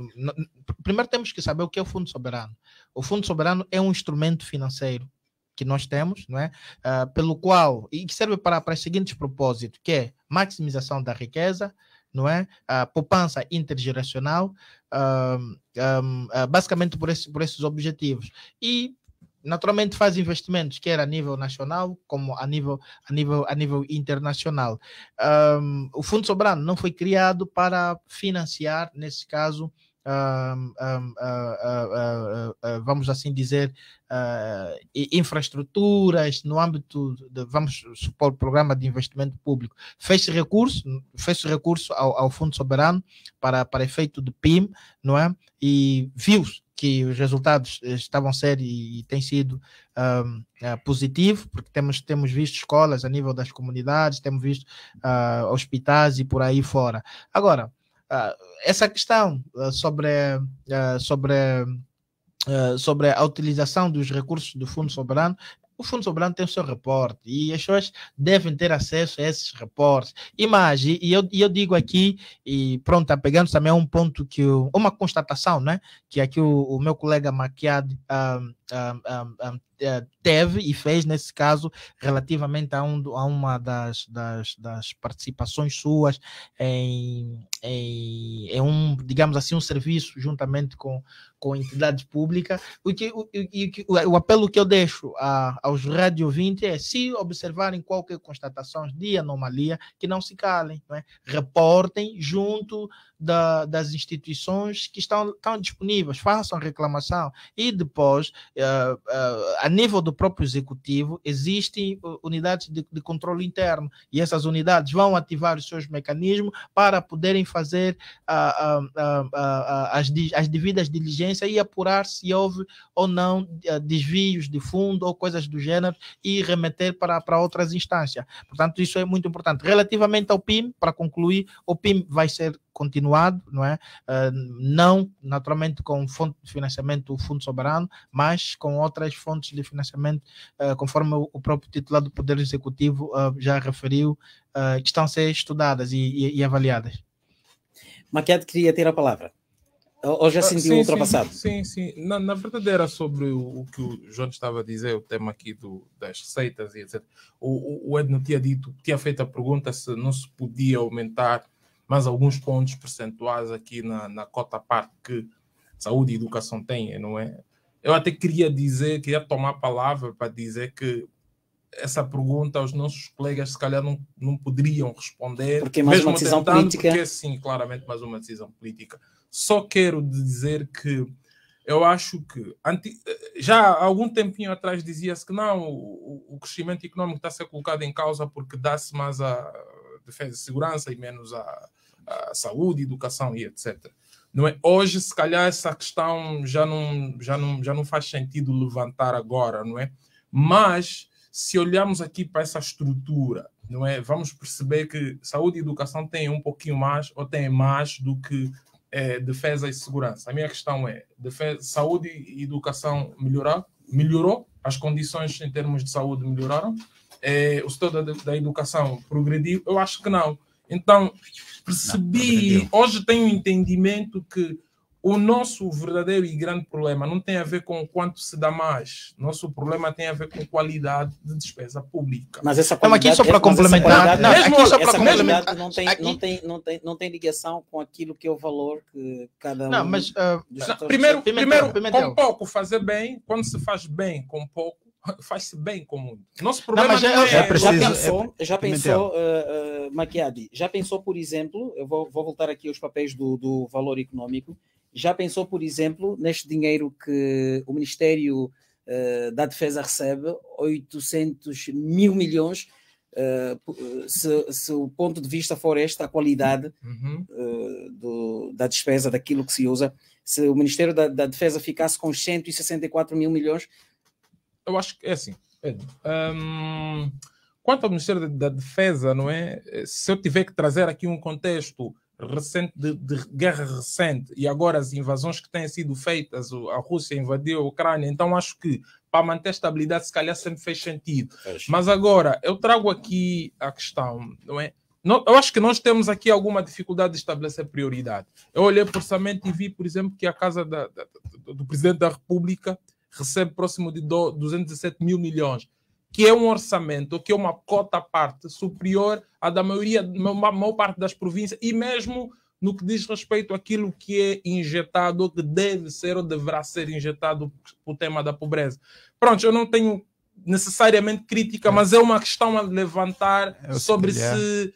Primeiro temos que saber o que é o Fundo Soberano. O Fundo Soberano é um instrumento financeiro que nós temos, não é? Uh, pelo qual, e que serve para, para os seguintes propósitos, que é maximização da riqueza, não é? Uh, poupança intergeracional, uh, ah, um, basicamente por, esse, por esses objetivos. E naturalmente faz investimentos, quer a nível nacional, como a nível, a nível, a nível internacional. Um, o Fundo Soberano não foi criado para financiar, nesse caso, um, um, uh, uh, uh, vamos assim dizer, ah, infraestruturas no âmbito, de, vamos supor, programa de investimento público. Fez-se recurso, fez recurso ao, ao, Fundo Soberano para, para efeito de PIM, não é? E viu-se que os resultados eh, estavam sérios e, e têm sido um, é, ah, positivo, porque temos, temos visto escolas a nível das comunidades, temos visto uh, hospitais e por aí fora. Agora, uh, essa questão uh, sobre, sobre, sobre a utilização dos recursos do Fundo Soberano o Fundo Soberano tem o seu reporte e as pessoas devem ter acesso a esses reportes. Imagem, e eu, e eu digo aqui, e pronto, tá pegando também um ponto que. Eu, uma constatação, né? Que aqui o, o meu colega Maquiad ah, teve e fez nesse caso relativamente a, um, a uma das, das, das, participações suas em, em, em, um, digamos assim, um serviço juntamente com, com entidades públicas. O, que, o, o, o apelo que eu deixo a, aos rádio ouvintes é se observarem qualquer constatação de anomalia, que não se calem, não é? reportem junto da, das instituições que estão, estão disponíveis, façam reclamação e depois uh, a nível do próprio executivo, existem eh, unidades de, de, controle interno e essas unidades vão ativar os seus mecanismos para poderem fazer ah, ah, ah, as, as devidas diligências e apurar se houve ou não desvios de fundo ou coisas do gênero e remeter para, para outras instâncias. Portanto, isso é muito importante. Relativamente ao PIM, para concluir, o PIM vai ser continuado, não é? Ah, não naturalmente com fonte de financiamento do Fundo Soberano, mas com outras fontes de financiamento, ah, conforme o próprio titular do Poder Executivo ah, já referiu, que estão a ser estudadas e, e, e avaliadas. Maquiado queria ter a palavra. Ou já sentiu sim, ultrapassado? Sim, sim. sim. Na, na, verdade era sobre o, o, que o João estava a dizer, o tema aqui do, das receitas e etc. O, o, o Edno tinha dito, tinha feito a pergunta se não se podia aumentar mais alguns pontos percentuais aqui na, na cota parte que saúde e educação têm, não é? Eu até queria dizer, queria tomar a palavra para dizer que essa pergunta os nossos colegas se calhar não, não poderiam responder. Porque é mais uma decisão tentando, política. Porque é, sim, claramente mais uma decisão política. Só quero dizer que eu acho que já há algum tempinho atrás dizia-se que não, o, o crescimento económico está a ser colocado em causa porque dá-se mais a defesa e segurança e menos a, a saúde, educação e etc. Não é? Hoje, se calhar, essa questão já não, já, não, já não faz sentido levantar agora, não é? Mas, se olharmos aqui para essa estrutura, não é? Vamos perceber que saúde e educação têm um pouquinho mais, ou têm mais do que é, defesa e segurança. A minha questão é: defesa, saúde e educação melhorar, melhorou? As condições em termos de saúde melhoraram? É, o setor da, da educação progrediu? Eu acho que não. Então, Percebi, não, não hoje tenho um entendimento que o nosso verdadeiro e grande problema não tem a ver com quanto se dá mais. Nosso problema tem a ver com qualidade de despesa pública. Mas essa é- qualidade, não, aqui só para complementar, não, mesmo, aqui só para complementar, não tem, não, tem, não, tem, não tem ligação com aquilo que é o valor que cada um. Não, mas uh, primeiro, primeiro, com pouco fazer bem, quando se faz bem com pouco faz-se bem com o mundo. Nosso problema não, já, é, já, preciso, é já pensou, é, já pensou uh, uh, Maquiadi, já pensou, por exemplo, eu vou, vou voltar aqui aos papéis do, do, valor económico. já pensou, por exemplo, neste dinheiro que o Ministério uh, da Defesa recebe, 800 mil milhões, uh, uh, se, se, o ponto de vista for esta, a qualidade uhum. uh, do, da despesa, daquilo que se usa, se o Ministério da, da Defesa ficasse com 164 mil milhões, eu acho que é assim. Um, quanto ao Ministério da Defesa, não é? Eh, se eu tiver que trazer aqui um contexto recente de, de, guerra recente e agora as invasões que têm sido feitas, a Rússia invadiu a Ucrânia, então acho que para manter a estabilidade se calhar sempre fez sentido. É. Mas agora eu trago aqui a questão, não é? Eu acho que nós temos aqui alguma dificuldade de estabelecer prioridade. Eu olhei o orçamento e vi, por exemplo, que a casa da, da, do presidente da República recebe próximo de 207 mil milhões, que é um orçamento, que é uma cota à parte superior à da maioria, ma maior parte das províncias, e mesmo no que diz respeito àquilo que é injetado, ou que deve ser ou deverá ser injetado para o tema da pobreza. Pronto, eu não tenho necessariamente crítica, é. mas é uma questão a levantar é sobre é. se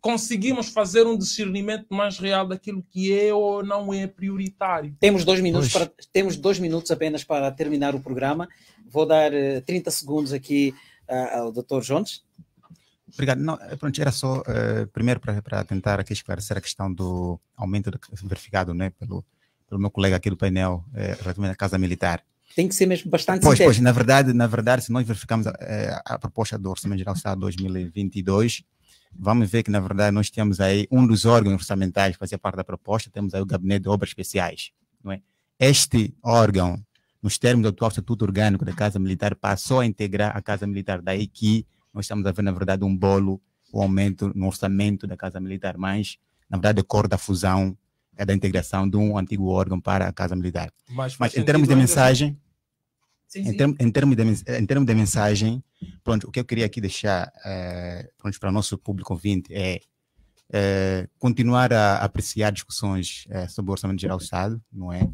conseguimos fazer um discernimento mais real daquilo que é ou não é prioritário. Temos dois minutos, para, temos dois minutos apenas para terminar o programa. Vou dar uh, eh, 30 segundos aqui uh, ao Dr. Jones. Obrigado. Não, eh, pronto, era só, uh, primeiro, para tentar aqui esclarecer a questão do aumento verificado né, pelo, pelo meu colega aqui do painel, é, relativamente à Casa Militar. Tem que ser mesmo bastante Pois, pois, na verdade, na verdade, se nós verificamos a, a proposta do Orçamento Geral do Estado 2022, vamos ver que, na verdade, nós temos aí um dos órgãos orçamentais que fazia parte da proposta, temos aí o Gabinete de Obras Especiais. Não é? Este órgão, nos termos do atual Estatuto Orgânico da Casa Militar, passou a integrar a Casa Militar. Daí que nós estamos a ver, na verdade, um bolo, um aumento no orçamento da Casa Militar, mas, na verdade, decorre da fusão, é da integração de um antigo órgão para a Casa Militar. Mas, mas em termos de assim. mensagem... Em, term, em, termos de, em termos de mensagem, pronto, o que eu queria aqui deixar é, pronto, para o nosso público ouvinte é, é continuar a, apreciar discussões é, sobre o Orçamento Geral do Estado, não é?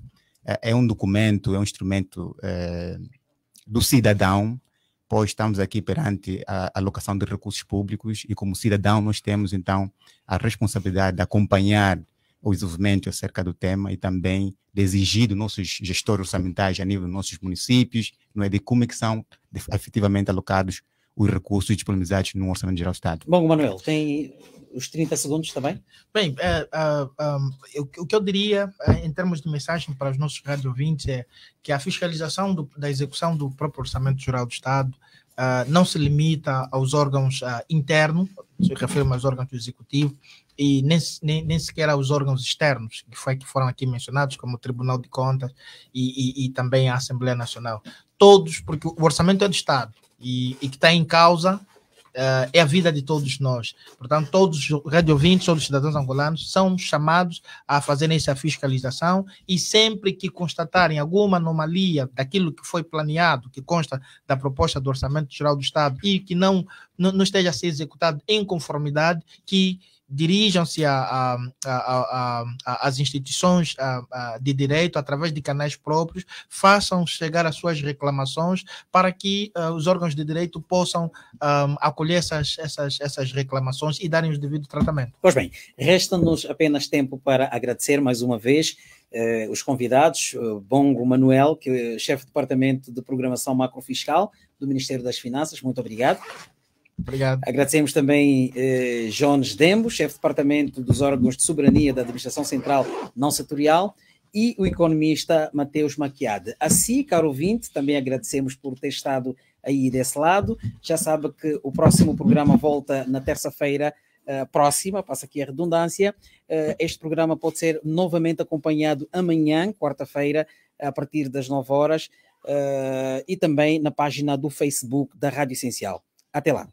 É, é um documento, é um instrumento do cidadão, pois estamos aqui perante a alocação de recursos públicos e, como cidadão, nós temos então a responsabilidade de acompanhar o desenvolvimento acerca do tema e também de exigir dos nossos gestores orçamentais a nível dos nossos municípios, não é, de como é que são efetivamente alocados os recursos disponibilizados no Orçamento Geral do Estado. Bom, Manuel, tem os 30 segundos também? Bem, uh, uh, um, o que eu diria uh, em termos de mensagem para os nossos rádio ouvintes é que a fiscalização do, da execução do próprio Orçamento Geral do Estado não se limita aos órgãos internos, se refere aos órgãos do Executivo, e nem, nem, nem, sequer aos órgãos externos que, foi, que foram aqui mencionados, como o Tribunal de Contas e, e, e também a Assembleia Nacional. Todos, porque o orçamento é do Estado e, e que está em causa uh, é a vida de todos nós. Portanto, todos os radiovintes, todos os cidadãos angolanos são chamados a fazerem essa fiscalização e sempre que constatarem alguma anomalia daquilo que foi planeado, que consta da proposta do Orçamento Geral do Estado e que não, não, não esteja a ser executado em conformidade, que dirijam-se às instituições a, a, de direito através de canais próprios, façam chegar as suas reclamações para que a, eh, os órgãos de direito possam ehm, acolher essas, essas, essas reclamações e darem o devido tratamento. Pois bem, resta-nos apenas tempo para agradecer mais uma vez eh, os convidados, eh, Bongo Manuel, que é chefe de departamento de programação macrofiscal do Ministério das Finanças, muito obrigado. Obrigado. Agradecemos também eh, Jones Dembo, chefe de departamento dos órgãos de soberania da Administração Central não setorial, e o economista Mateus Maquiade. A si, caro ouvinte, também agradecemos por ter estado aí desse lado. Já sabe que o próximo programa volta na terça-feira uh, próxima, passa aqui a redundância. Uh, este programa pode ser novamente acompanhado amanhã, quarta-feira, a partir das 9 horas, uh, e também na página do Facebook da Rádio Essencial. Até lá.